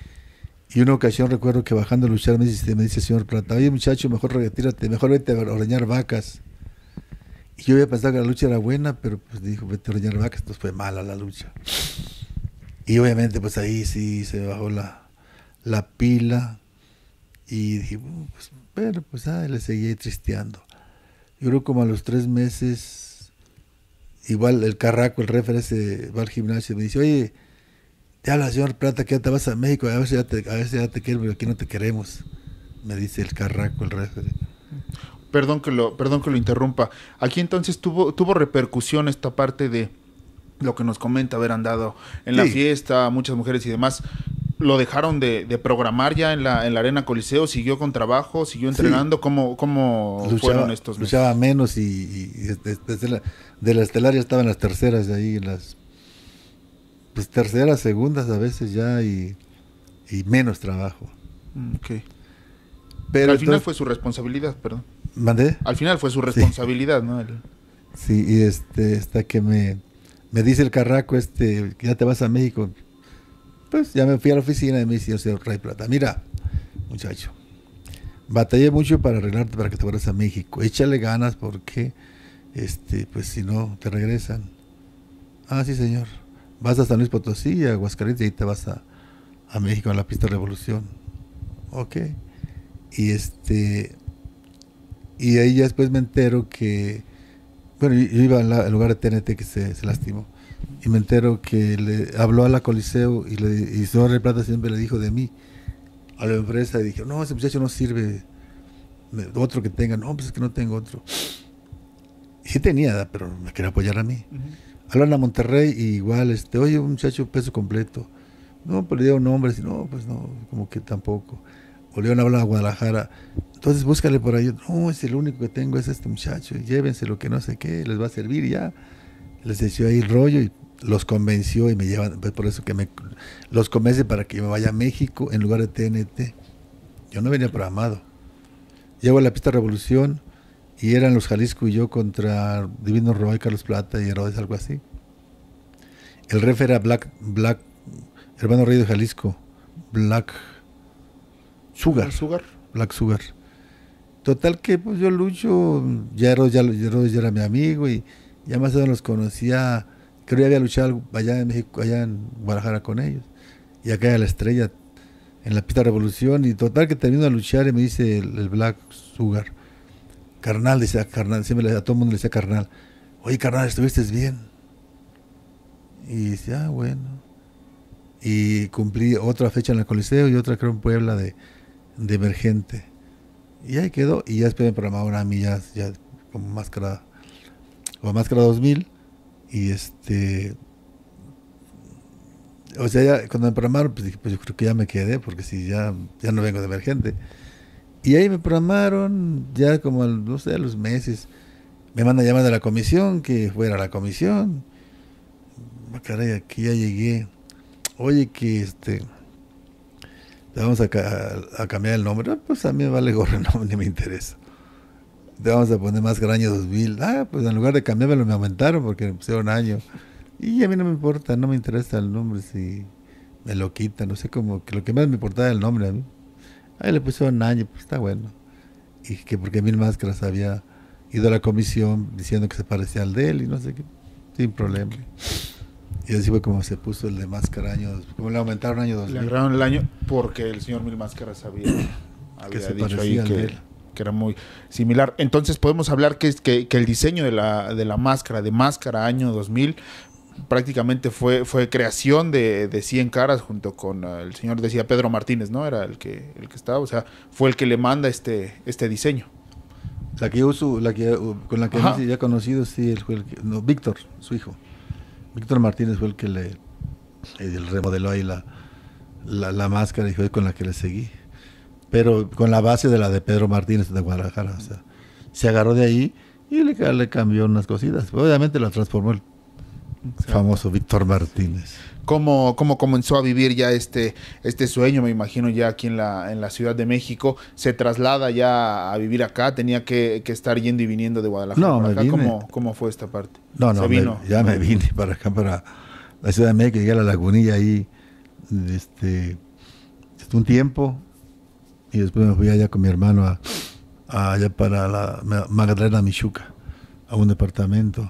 una ocasión recuerdo que bajando a luchar me dice, el señor Plata, oye muchacho, mejor retírate, mejor vete a ordeñar vacas yo había pensado que la lucha era buena, pero pues dijo Vete Roñar vacas, pues fue mala la lucha. Y obviamente pues ahí sí se bajó la, pila y dije, mm, pues, bueno, pero pues ahí le seguí tristeando. Yo creo como a los tres meses, igual el carraco, el se va al gimnasio y me dice, oye, te habla señor Plata que ya te vas a México, a veces ya te, a ya te quiero, pero aquí no te queremos, me dice el carraco, el referente. Perdón que lo, perdón que lo interrumpa. Aquí entonces tuvo, tuvo repercusión esta parte de lo que nos comenta haber andado en la fiesta, muchas mujeres y demás. ¿Lo dejaron de, programar ya en la, en la Arena Coliseo? ¿Siguió con trabajo? ¿Siguió entrenando? ¿Cómo, fueron estos meses? Luchaba menos y, de, este, este, este, la, de, la, estelar estaban las terceras de ahí, las pues, terceras, segundas a veces ya y, menos trabajo. Mm, Pero, al final fue su responsabilidad, perdón. ¿Mandé? Al final fue su responsabilidad, ¿no? Sí, y este, hasta que me, me dice el carraco, este, ya te vas a México. Pues ya me fui a la oficina y me dice, yo Plata. Mira, muchacho, batallé mucho para arreglarte para que te vayas a México. Échale ganas porque, este, pues si no, te regresan. Ah, sí, señor. Vas a San Luis Potosí, a Aguascalientes y ahí te vas a, a México en la pista de Revolución. Ok. Y este, y ahí ya después me entero que, bueno, yo iba al lugar de TNT que se, lastimó. Y me entero que le habló a la Coliseo y, le, y su Plata siempre le dijo de mí a la empresa y dije, no, ese muchacho no sirve, otro que tenga, no, pues es que no tengo otro. Sí tenía, pero me quería apoyar a mí. Uh Hablan a Monterrey y igual, este, oye, un muchacho peso completo. No, pero pues le dio nombre sino no, pues no, como que tampoco volvieron a hablar a Guadalajara. Entonces búscale por ahí. No, es el único que tengo es este muchacho. Llévense lo que no sé qué, les va a servir ya. Les decía ahí el rollo y los convenció y me llevan. Pues, por eso que me los convence para que me vaya a México en lugar de TNT. Yo no venía programado. Llego a la pista Revolución y eran los Jalisco y yo contra Divino Roy, Carlos Plata y Herodes, algo así. El ref era Black, Black, Hermano Rey de Jalisco, Black Sugar. Sugar. Black Sugar. Total que pues yo Lucho, ya era, ya, era mi amigo y ya más o menos los conocía, creo que había luchado allá en México, allá en Guadalajara con ellos. Y acá era la estrella en la pista Revolución y total que termino de luchar y me dice el, Black Sugar, carnal, decía ah, carnal, siempre a todo el mundo le decía carnal, oye carnal, estuviste bien. Y dice ah, bueno. Y cumplí otra fecha en el Coliseo y otra creo en Puebla de de emergente. Y ahí quedó. Y ya después me programaron a mí ya como máscara, o máscara 2000. Y este. O sea, ya cuando me programaron, pues, pues yo creo que ya me quedé, porque si ya, ya no vengo de emergente. Y ahí me programaron, ya como, no sé, a los meses. Me mandan llamar de la comisión, que fuera la comisión. Ah, caray, aquí ya llegué. Oye, que este te vamos a, cambiar el nombre. pues a mí me vale gorro el nombre, ni me interesa. Te vamos a poner más gran año 2000. Ah, pues en lugar de cambiármelo me aumentaron porque me pusieron año. Y a mí no me importa, no me interesa el nombre si me lo quitan. No sé cómo, que lo que más me importaba era el nombre a mí. Ahí le pusieron año, pues está bueno. Y que porque Mil Máscaras había ido a la comisión diciendo que se parecía al de él y no sé qué. Sin problema. Y así fue como se puso el de máscara año, como le aumentaron año 2000. Le agregaron el año porque el señor Mil Máscaras había, que dicho ahí que, era muy similar. Entonces podemos hablar que, que, que el diseño de la, de la máscara, de máscara año 2000, prácticamente fue, fue creación de, de 100 caras junto con eh, el señor, decía Pedro Martínez, ¿no? Era el que, el que estaba, o sea, fue el que le manda este, este diseño. La que uso, uh, con la que ya conocido, sí, el, no, Víctor, su hijo. Víctor Martínez fue el que le el remodeló ahí la, la, máscara y fue con la que le seguí. Pero con la base de la de Pedro Martínez de Guadalajara. O sea, se agarró de ahí y le, cambió unas cositas. Obviamente la transformó el famoso Víctor Martínez cómo, cómo comenzó a vivir ya este, este sueño, me imagino ya aquí en la, en la Ciudad de México, se traslada ya a vivir acá, tenía que, estar yendo y viniendo de Guadalajara. acá. ¿Cómo, ¿Cómo, fue esta parte? No, no, ya me vine para acá, para la Ciudad de México, llegué a la lagunilla ahí, este, este un tiempo, y después me fui allá con mi hermano allá para la Magdalena Michuca, a un departamento.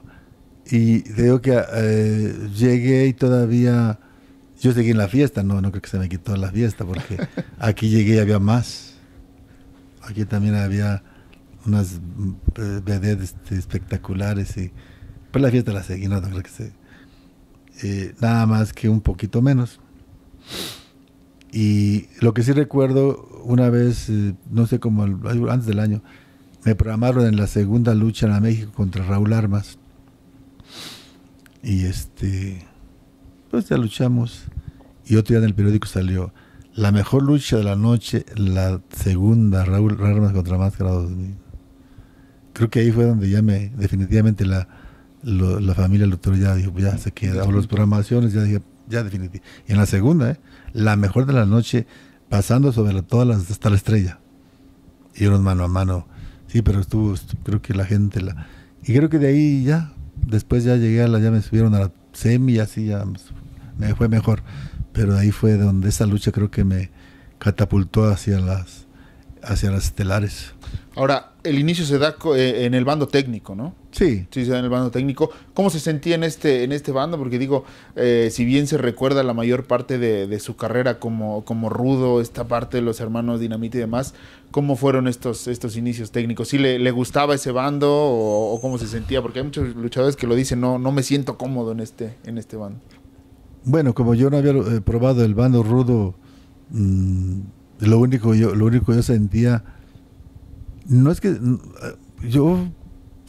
Y digo que eh, llegué y todavía yo seguí en la fiesta, no, no creo que se me quitó la fiesta, porque aquí llegué y había más. Aquí también había unas eh, este espectaculares y pues la fiesta la seguí, no, creo que se... Eh, nada más que un poquito menos. Y lo que sí recuerdo, una vez, no sé cómo, antes del año, me programaron en la segunda lucha en la México contra Raúl Armas. Y este, pues ya luchamos. Y otro día en el periódico salió la mejor lucha de la noche, la segunda, Raúl Ramos contra Máscara 2000. Creo que ahí fue donde ya me, definitivamente la, la familia del doctor ya dijo, pues ya se queda, las programaciones, ya dije, ya definitivamente. Y en la segunda, ¿eh? la mejor de la noche, pasando sobre todas las, hasta la estrella. Y unos mano a mano. Sí, pero estuvo, estuvo, creo que la gente la... Y creo que de ahí ya después ya llegué a la, ya me subieron a la semi, así ya me fue mejor. Pero ahí fue donde esa lucha creo que me catapultó hacia las, hacia las estelares. Ahora, el inicio se da eh, en el bando técnico, ¿no? Sí. Sí, se da en el bando técnico. ¿Cómo se sentía en este, en este bando? Porque digo, eh, si bien se recuerda la mayor parte de, su carrera como, como rudo, esta parte de los hermanos Dinamite y demás, ¿Cómo fueron estos, estos inicios técnicos? ¿Si le, gustaba ese bando o, cómo se sentía? Porque hay muchos luchadores que lo dicen, no, no me siento cómodo en este, en este bando. Bueno, como yo no había eh, probado el bando rudo, mm, lo, único yo, lo único yo sentía, no es que mm, eh, yo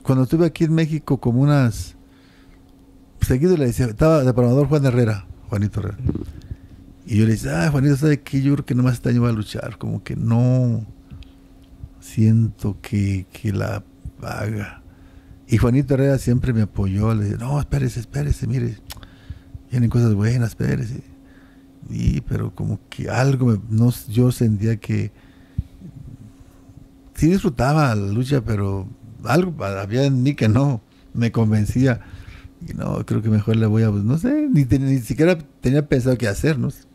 cuando estuve aquí en México como unas, seguido le decía, estaba de programador Juan Herrera, Juanito Herrera. Y yo le decía, ah, Juanito, ¿sabe qué? Yo creo que nomás este año va a luchar, como que no siento que, que la haga. Y Juanito Herrera siempre me apoyó, le dije, no, espérese, espérese, mire, vienen cosas buenas, espérese. Y, pero como que algo, me, yo sentía que sí disfrutaba la lucha, pero algo había en mí que no me convencía. Y no, creo que mejor le voy a, no sé, ni, ni siquiera tenía pensado qué hacernos.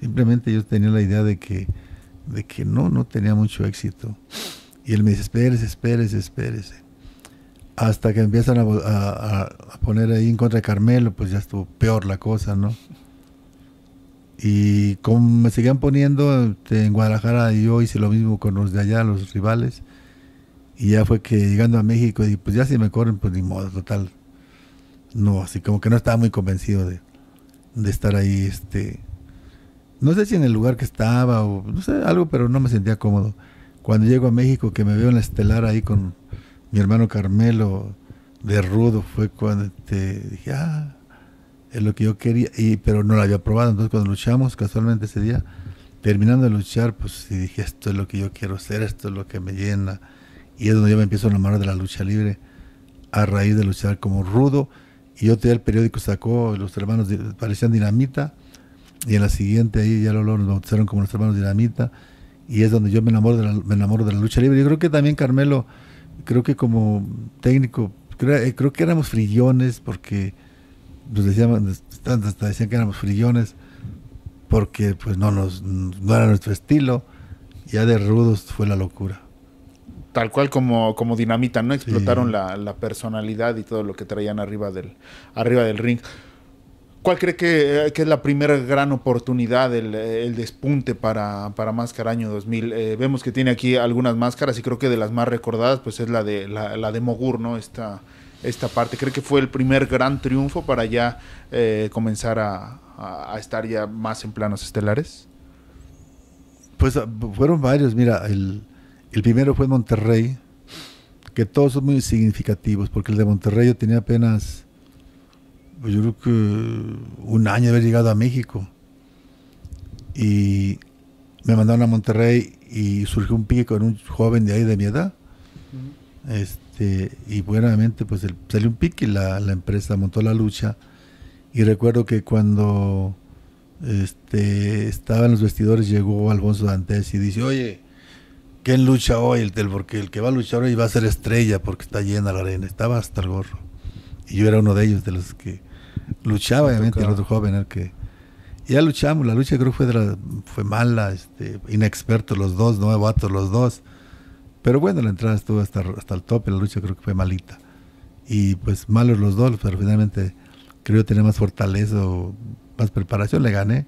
Simplemente yo tenía la idea de que de que no, no tenía mucho éxito. Y él me dice, espérese, espérese, espérese. Hasta que empiezan a, poner ahí en contra de Carmelo, pues ya estuvo peor la cosa, ¿no? Y como me seguían poniendo en Guadalajara, yo hice lo mismo con los de allá, los rivales. Y ya fue que llegando a México, y pues ya si me corren, pues ni modo, total. No, así como que no estaba muy convencido de, de estar ahí, este no sé si en el lugar que estaba o no sé, algo, pero no me sentía cómodo. Cuando llego a México, que me veo en la estelar ahí con mi hermano Carmelo de Rudo, fue cuando te dije, ah, es lo que yo quería, y, pero no lo había probado. Entonces, cuando luchamos casualmente ese día, terminando de luchar, pues dije, esto es lo que yo quiero hacer, esto es lo que me llena. Y es donde yo me empiezo a enamorar de la lucha libre, a raíz de luchar como Rudo. Y otro día el periódico sacó, los hermanos parecían dinamita y en la siguiente ahí ya lo, nos bautizaron como nuestros hermanos dinamita y es donde yo me enamoro de la, me enamoro de la lucha libre. Yo creo que también Carmelo, creo que como técnico, eh, creo, que éramos frillones porque nos decían, hasta decían que éramos frillones porque pues no nos no era nuestro estilo. Ya de rudos fue la locura. Tal cual como, como dinamita, ¿no? Explotaron la, la personalidad y todo lo que traían arriba del, arriba del ring. ¿Cuál cree eh, que, es la primera gran oportunidad, el, eh, despunte para, Máscara Año 2000? Eh, vemos que tiene aquí algunas máscaras y creo que de las más recordadas pues es la de, la, de Mogur, ¿no? Esta, parte. ¿Cree que fue el primer gran triunfo para ya comenzar a, estar ya más en planos estelares? Pues ah, fueron varios, mira, el, el primero fue Monterrey, que todos son muy significativos, porque el de Monterrey yo tenía apenas pues yo creo que un año de haber llegado a México. Y me mandaron a Monterrey y surgió un pique con un joven de ahí de mi edad. Este, y buenamente pues salió un pique y la, empresa montó la lucha. Y recuerdo que cuando este, estaba en los vestidores llegó Alfonso Dantes y dice, oye, ¿quién lucha hoy? El, porque el que va a luchar hoy va a ser estrella porque está llena la arena. Estaba hasta el gorro. Y yo era uno de ellos, de los que luchaba obviamente el otro joven el que ya luchamos la lucha creo que de la, fue mala este inexpertos los dos novatos los dos pero bueno la entrada estuvo hasta hasta el tope la lucha creo que fue malita y pues malos los dos pero finalmente creo que tenía más fortaleza o más preparación le gané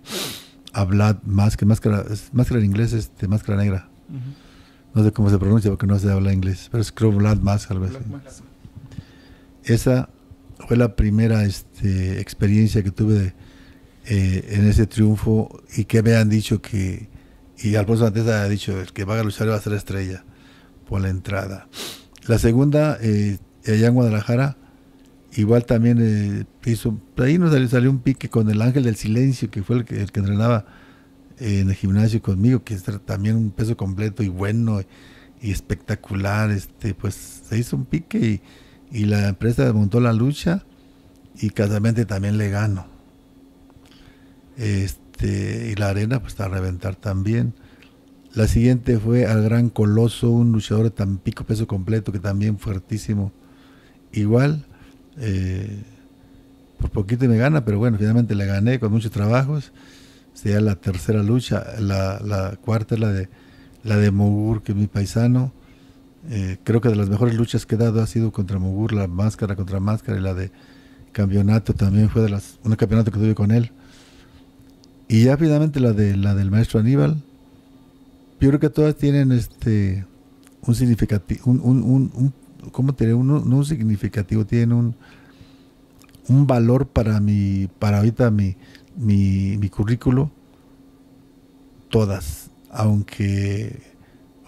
a Vlad más que máscara máscara en inglés este máscara negra no sé cómo se pronuncia porque no se habla inglés pero es creo Vlad más tal vez esa fue la primera este, experiencia que tuve eh, en ese triunfo y que me han dicho que, y Alfonso antes ha dicho, el que va a luchar va a ser estrella por la entrada. La segunda, eh, allá en Guadalajara, igual también eh, hizo, ahí nos salió, un pique con el Ángel del Silencio, que fue el que, el que entrenaba en el gimnasio conmigo, que es también un peso completo y bueno y, espectacular, este pues se hizo un pique y y la empresa montó la lucha y casualmente también le gano. Este, y la arena pues a reventar también. La siguiente fue al gran Coloso, un luchador tan pico peso completo que también fuertísimo. Igual, eh, por poquito me gana, pero bueno, finalmente le gané con muchos trabajos. Sería la tercera lucha. La, cuarta es la de, la de Mogur, que es mi paisano eh, creo que de las mejores luchas que he dado ha sido contra Mugur, la máscara contra máscara y la de campeonato también fue de las un campeonato que tuve con él. Y ya finalmente la de la del maestro Aníbal. Yo creo que todas tienen este un significativo, un, un, un, ¿cómo diré? Un, significativo, tienen un, un valor para mi, para ahorita mi, mi currículo. Todas. Aunque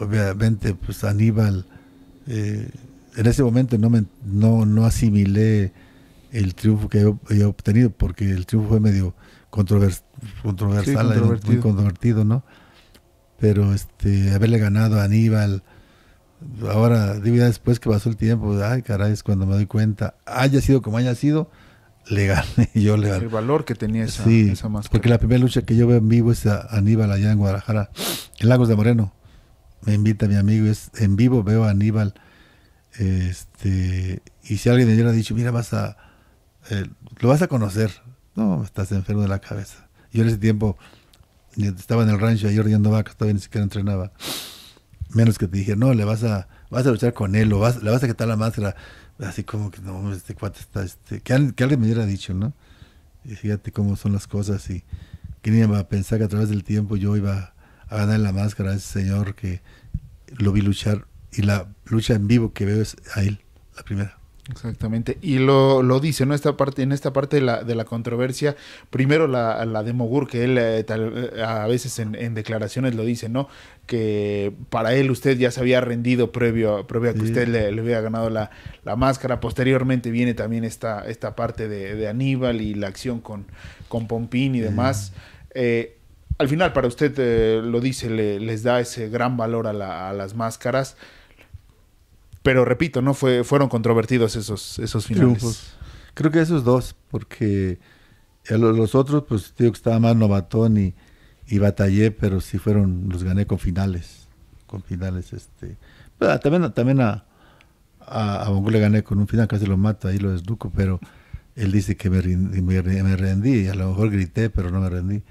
obviamente pues Aníbal eh, en ese momento no, me, no, asimilé el triunfo que yo, he obtenido porque el triunfo fue medio controversial, muy controvertido, ¿no? Pero este haberle ganado a Aníbal ahora digo ya después que pasó el tiempo, pues, ay caray, es cuando me doy cuenta, haya sido como haya sido, le gané yo le El valor que tenía esa, sí, Porque la primera lucha que yo veo en vivo es Aníbal allá en Guadalajara, en Lagos de Moreno me invita mi amigo, es en vivo veo a Aníbal, este, y si alguien me hubiera dicho, mira, vas a, eh, lo vas a conocer, no, estás enfermo de la cabeza. Yo en ese tiempo eh, estaba en el rancho ahí ordeñando vacas, todavía ni siquiera entrenaba. Menos que te dije, no, le vas a, vas a luchar con él, o le vas a quitar la máscara. Así como que, no, este cuate está, este, que, alguien me hubiera dicho, ¿no? Y fíjate cómo son las cosas y que ni a pensar que a través del tiempo yo iba a ganar la máscara a ese señor que lo vi luchar y la lucha en vivo que veo es a él, la primera. Exactamente, y lo, lo dice, ¿no? Esta parte, en esta parte de la, de la controversia, primero la, de Mogur, que él eh, eh, a veces en, declaraciones lo dice, ¿no? Que para él usted ya se había rendido previo, previo a que usted le, le, hubiera ganado la, la, máscara. Posteriormente viene también esta, esta parte de, Aníbal y la acción con, con Pompín y demás. Eh, al final, para usted eh, lo dice, le, les da ese gran valor a, las máscaras. Pero repito, ¿no? Fue, fueron controvertidos esos, finales. Creo que esos dos, porque los otros, pues digo que estaba más novatón y, batallé, pero sí fueron, los gané con finales. Con finales, este. también, a, a, Bongo le gané con un final, casi lo mato, ahí lo desduco, pero él dice que me, me, me rendí, a lo mejor grité, pero no me rendí.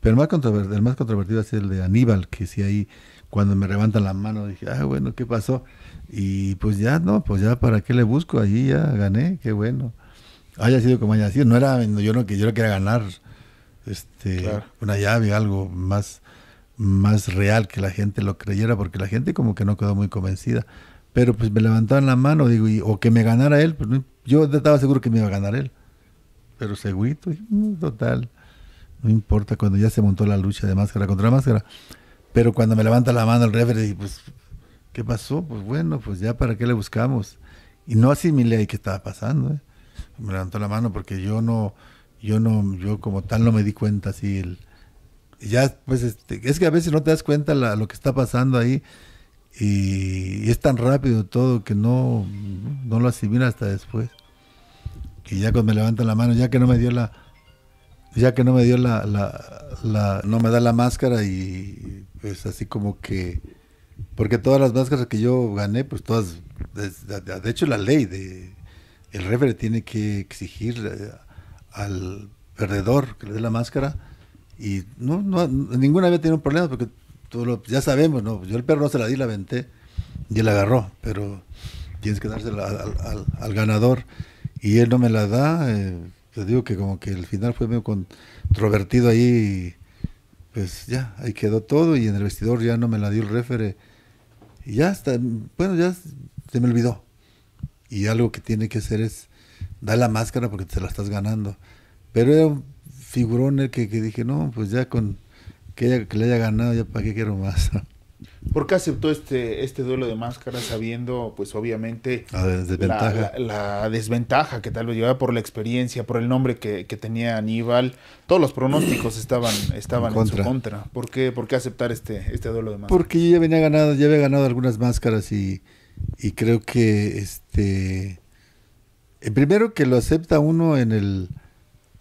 Pero el más, controvertido, es el de Aníbal, que si ahí cuando me levantan la mano dije, ah, bueno, ¿qué pasó? Y pues ya, no, pues ya, ¿para qué le busco? Allí ya gané, qué bueno. Haya sido como haya sido, no era, yo no, que yo no quería ganar este, una llave, algo más, más real que la gente lo creyera, porque la gente como que no quedó muy convencida. Pero pues me levantaban la mano, digo, o que me ganara él, pues, yo estaba seguro que me iba a ganar él. Pero seguro, mm, total no importa cuando ya se montó la lucha de máscara contra máscara. Pero cuando me levanta la mano el referee, pues, ¿qué pasó? Pues bueno, pues ya para qué le buscamos. Y no asimilé ahí qué estaba pasando. ¿eh? Me levantó la mano porque yo no, yo no, yo como tal no me di cuenta así. ya, pues, este, es que a veces no te das cuenta lo que está pasando ahí. Y, es tan rápido todo que no, no lo asimila hasta después. Y ya cuando me levanta la mano, ya que no me dio la, pues ya que no me dio la, la, no me da la máscara y pues así como que, porque todas las máscaras que yo gané, pues todas, de, hecho la ley de, el refere tiene que exigir eh, al perdedor que le dé la máscara y no, no ninguna había tenido un problema porque todo ya sabemos, no, yo el perro no se la di, la venté y él agarró, pero tienes que dársela al, ganador y él no me la da. Eh, te pues digo que como que el final fue medio controvertido ahí. pues ya, ahí quedó todo y en el vestidor ya no me la dio el refere. Y ya está, bueno, ya se me olvidó. Y algo que tiene que hacer es dar la máscara porque te la estás ganando. Pero era un figurón el que, que dije, no, pues ya con que, ella, que le haya ganado, ya para qué quiero más. ¿Por qué aceptó este, este duelo de máscaras sabiendo, pues obviamente, la desventaja, que tal vez llevaba por la experiencia, por el nombre que, tenía Aníbal? Todos los pronósticos estaban, estaban en, su contra. ¿Por qué, aceptar este, este duelo de máscaras? Porque ya venía ganado, ya había ganado algunas máscaras y, creo que este eh, primero que lo acepta uno en el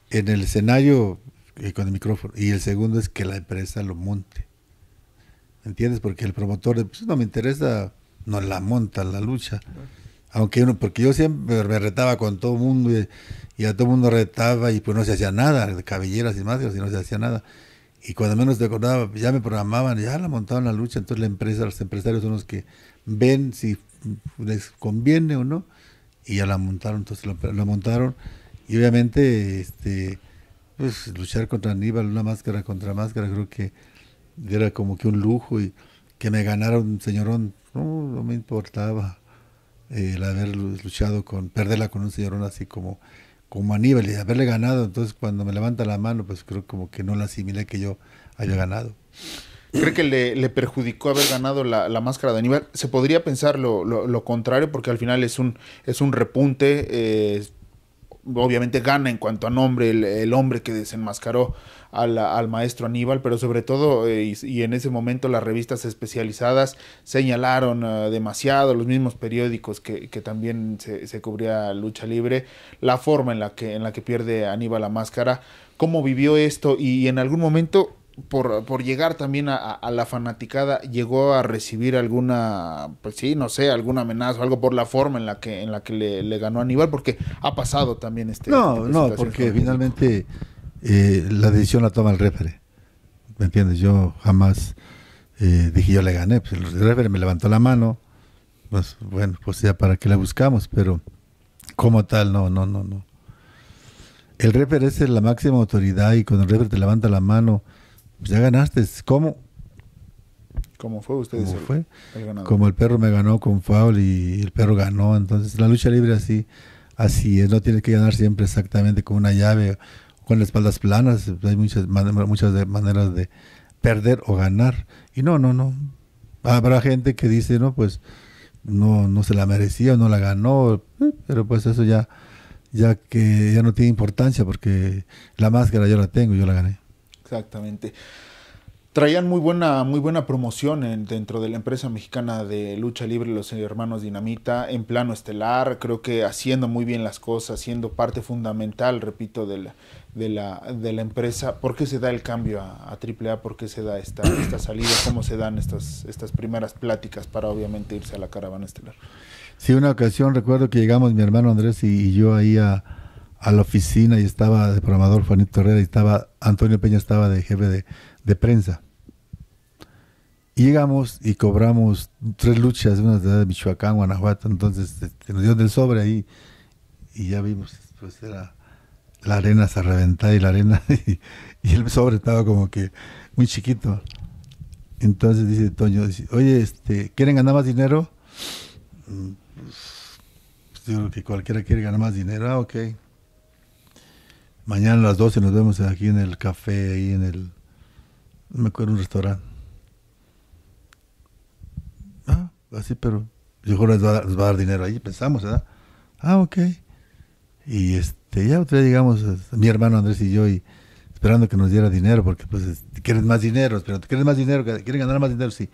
en el escenario eh, con el micrófono y el segundo es que la empresa lo monte ¿Entiendes? Porque el promotor, pues no me interesa, no la monta la lucha. Aunque uno, porque yo siempre me retaba con todo el mundo y, a todo el mundo retaba y pues no se hacía nada, cabelleras y máscaras y no se hacía nada. Y cuando menos te acordaba, ya me programaban, ya la montaban la lucha, entonces la empresa, los empresarios son los que ven si les conviene o no, y ya la montaron, entonces la, montaron. Y obviamente, este, pues luchar contra Aníbal, una máscara contra máscara, creo que era como que un lujo y que me ganara un señorón, no, me importaba eh, el haber luchado con, perderla con un señorón así como, como Aníbal y haberle ganado, entonces cuando me levanta la mano, pues creo como que no la asimilé que yo haya ganado. ¿Cree que le, perjudicó haber ganado la, máscara de Aníbal? Se podría pensar lo, contrario, porque al final es un, es un repunte, eh, obviamente gana en cuanto a nombre el, hombre que desenmascaró al, maestro Aníbal, pero sobre todo, eh, y, en ese momento las revistas especializadas señalaron eh, demasiado, los mismos periódicos que, que también se, cubría lucha libre, la forma en la, que, en la que pierde Aníbal la máscara, cómo vivió esto y en algún momento por, por llegar también a, la fanaticada, llegó a recibir alguna, pues sí, no sé, alguna amenaza o algo por la forma en la que, en la que le, ganó a Aníbal, porque ha pasado también este. No, no, porque finalmente eh, la decisión la toma el refere. ¿Me entiendes? Yo jamás eh, dije yo le gané, pues el refere me levantó la mano, pues bueno, pues ya para qué la buscamos, pero como tal, no, no, no, no. El refere es la máxima autoridad y cuando el refere te levanta la mano pues ya ganaste. ¿Cómo? ¿Cómo fue usted ¿Cómo fue? Como el perro me ganó con foul y el perro ganó. Entonces, la lucha libre así, así es. No tienes que ganar siempre exactamente con una llave o con las espaldas planas. Hay muchas, muchas maneras de perder o ganar. Y no, no, no. Habrá gente que dice, no, pues no, no se la merecía, no la ganó. Eh, pero pues eso ya, ya que ya no tiene importancia porque la máscara yo la tengo, yo la gané. Exactamente. Traían muy buena, muy buena promoción en, dentro de la empresa mexicana de lucha libre, los hermanos Dinamita, en plano estelar, creo que haciendo muy bien las cosas, siendo parte fundamental, repito, de la, de la, de la empresa. ¿Por qué se da el cambio a, a AAA? ¿Por qué se da esta, esta salida? ¿Cómo se dan estas, estas primeras pláticas para obviamente irse a la caravana estelar? Sí, una ocasión recuerdo que llegamos mi hermano Andrés y yo ahí a a la oficina y estaba el programador Juanito Herrera y estaba Antonio Peña estaba de jefe de, de prensa. Y llegamos y cobramos tres luchas, una de Michoacán, Guanajuato, entonces este, nos dio del sobre ahí y ya vimos, pues era la arena se reventaba y la arena y, el sobre estaba como que muy chiquito. Entonces dice Toño, dice, oye, este, ¿quieren ganar más dinero? Mm, pues, yo creo que cualquiera quiere ganar más dinero, ah, ok. Mañana a las 12 nos vemos aquí en el café, ahí en el. No me acuerdo, un restaurante. Ah, así, pero. Yo creo va, nos va a dar dinero ahí, pensamos, ¿verdad? Ah, ok. Y este, ya otra vez llegamos, este, mi hermano Andrés y yo, y esperando que nos diera dinero, porque pues quieren más dinero, pero quieren más dinero, quieren ganar más dinero, sí.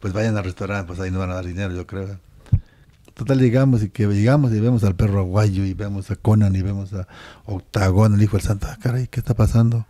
Pues vayan al restaurante, pues ahí nos van a dar dinero, yo creo. Total llegamos y que llegamos y vemos al perro aguayo y vemos a Conan y vemos a Octagón, el hijo del Santa. Ah, caray, ¿qué está pasando?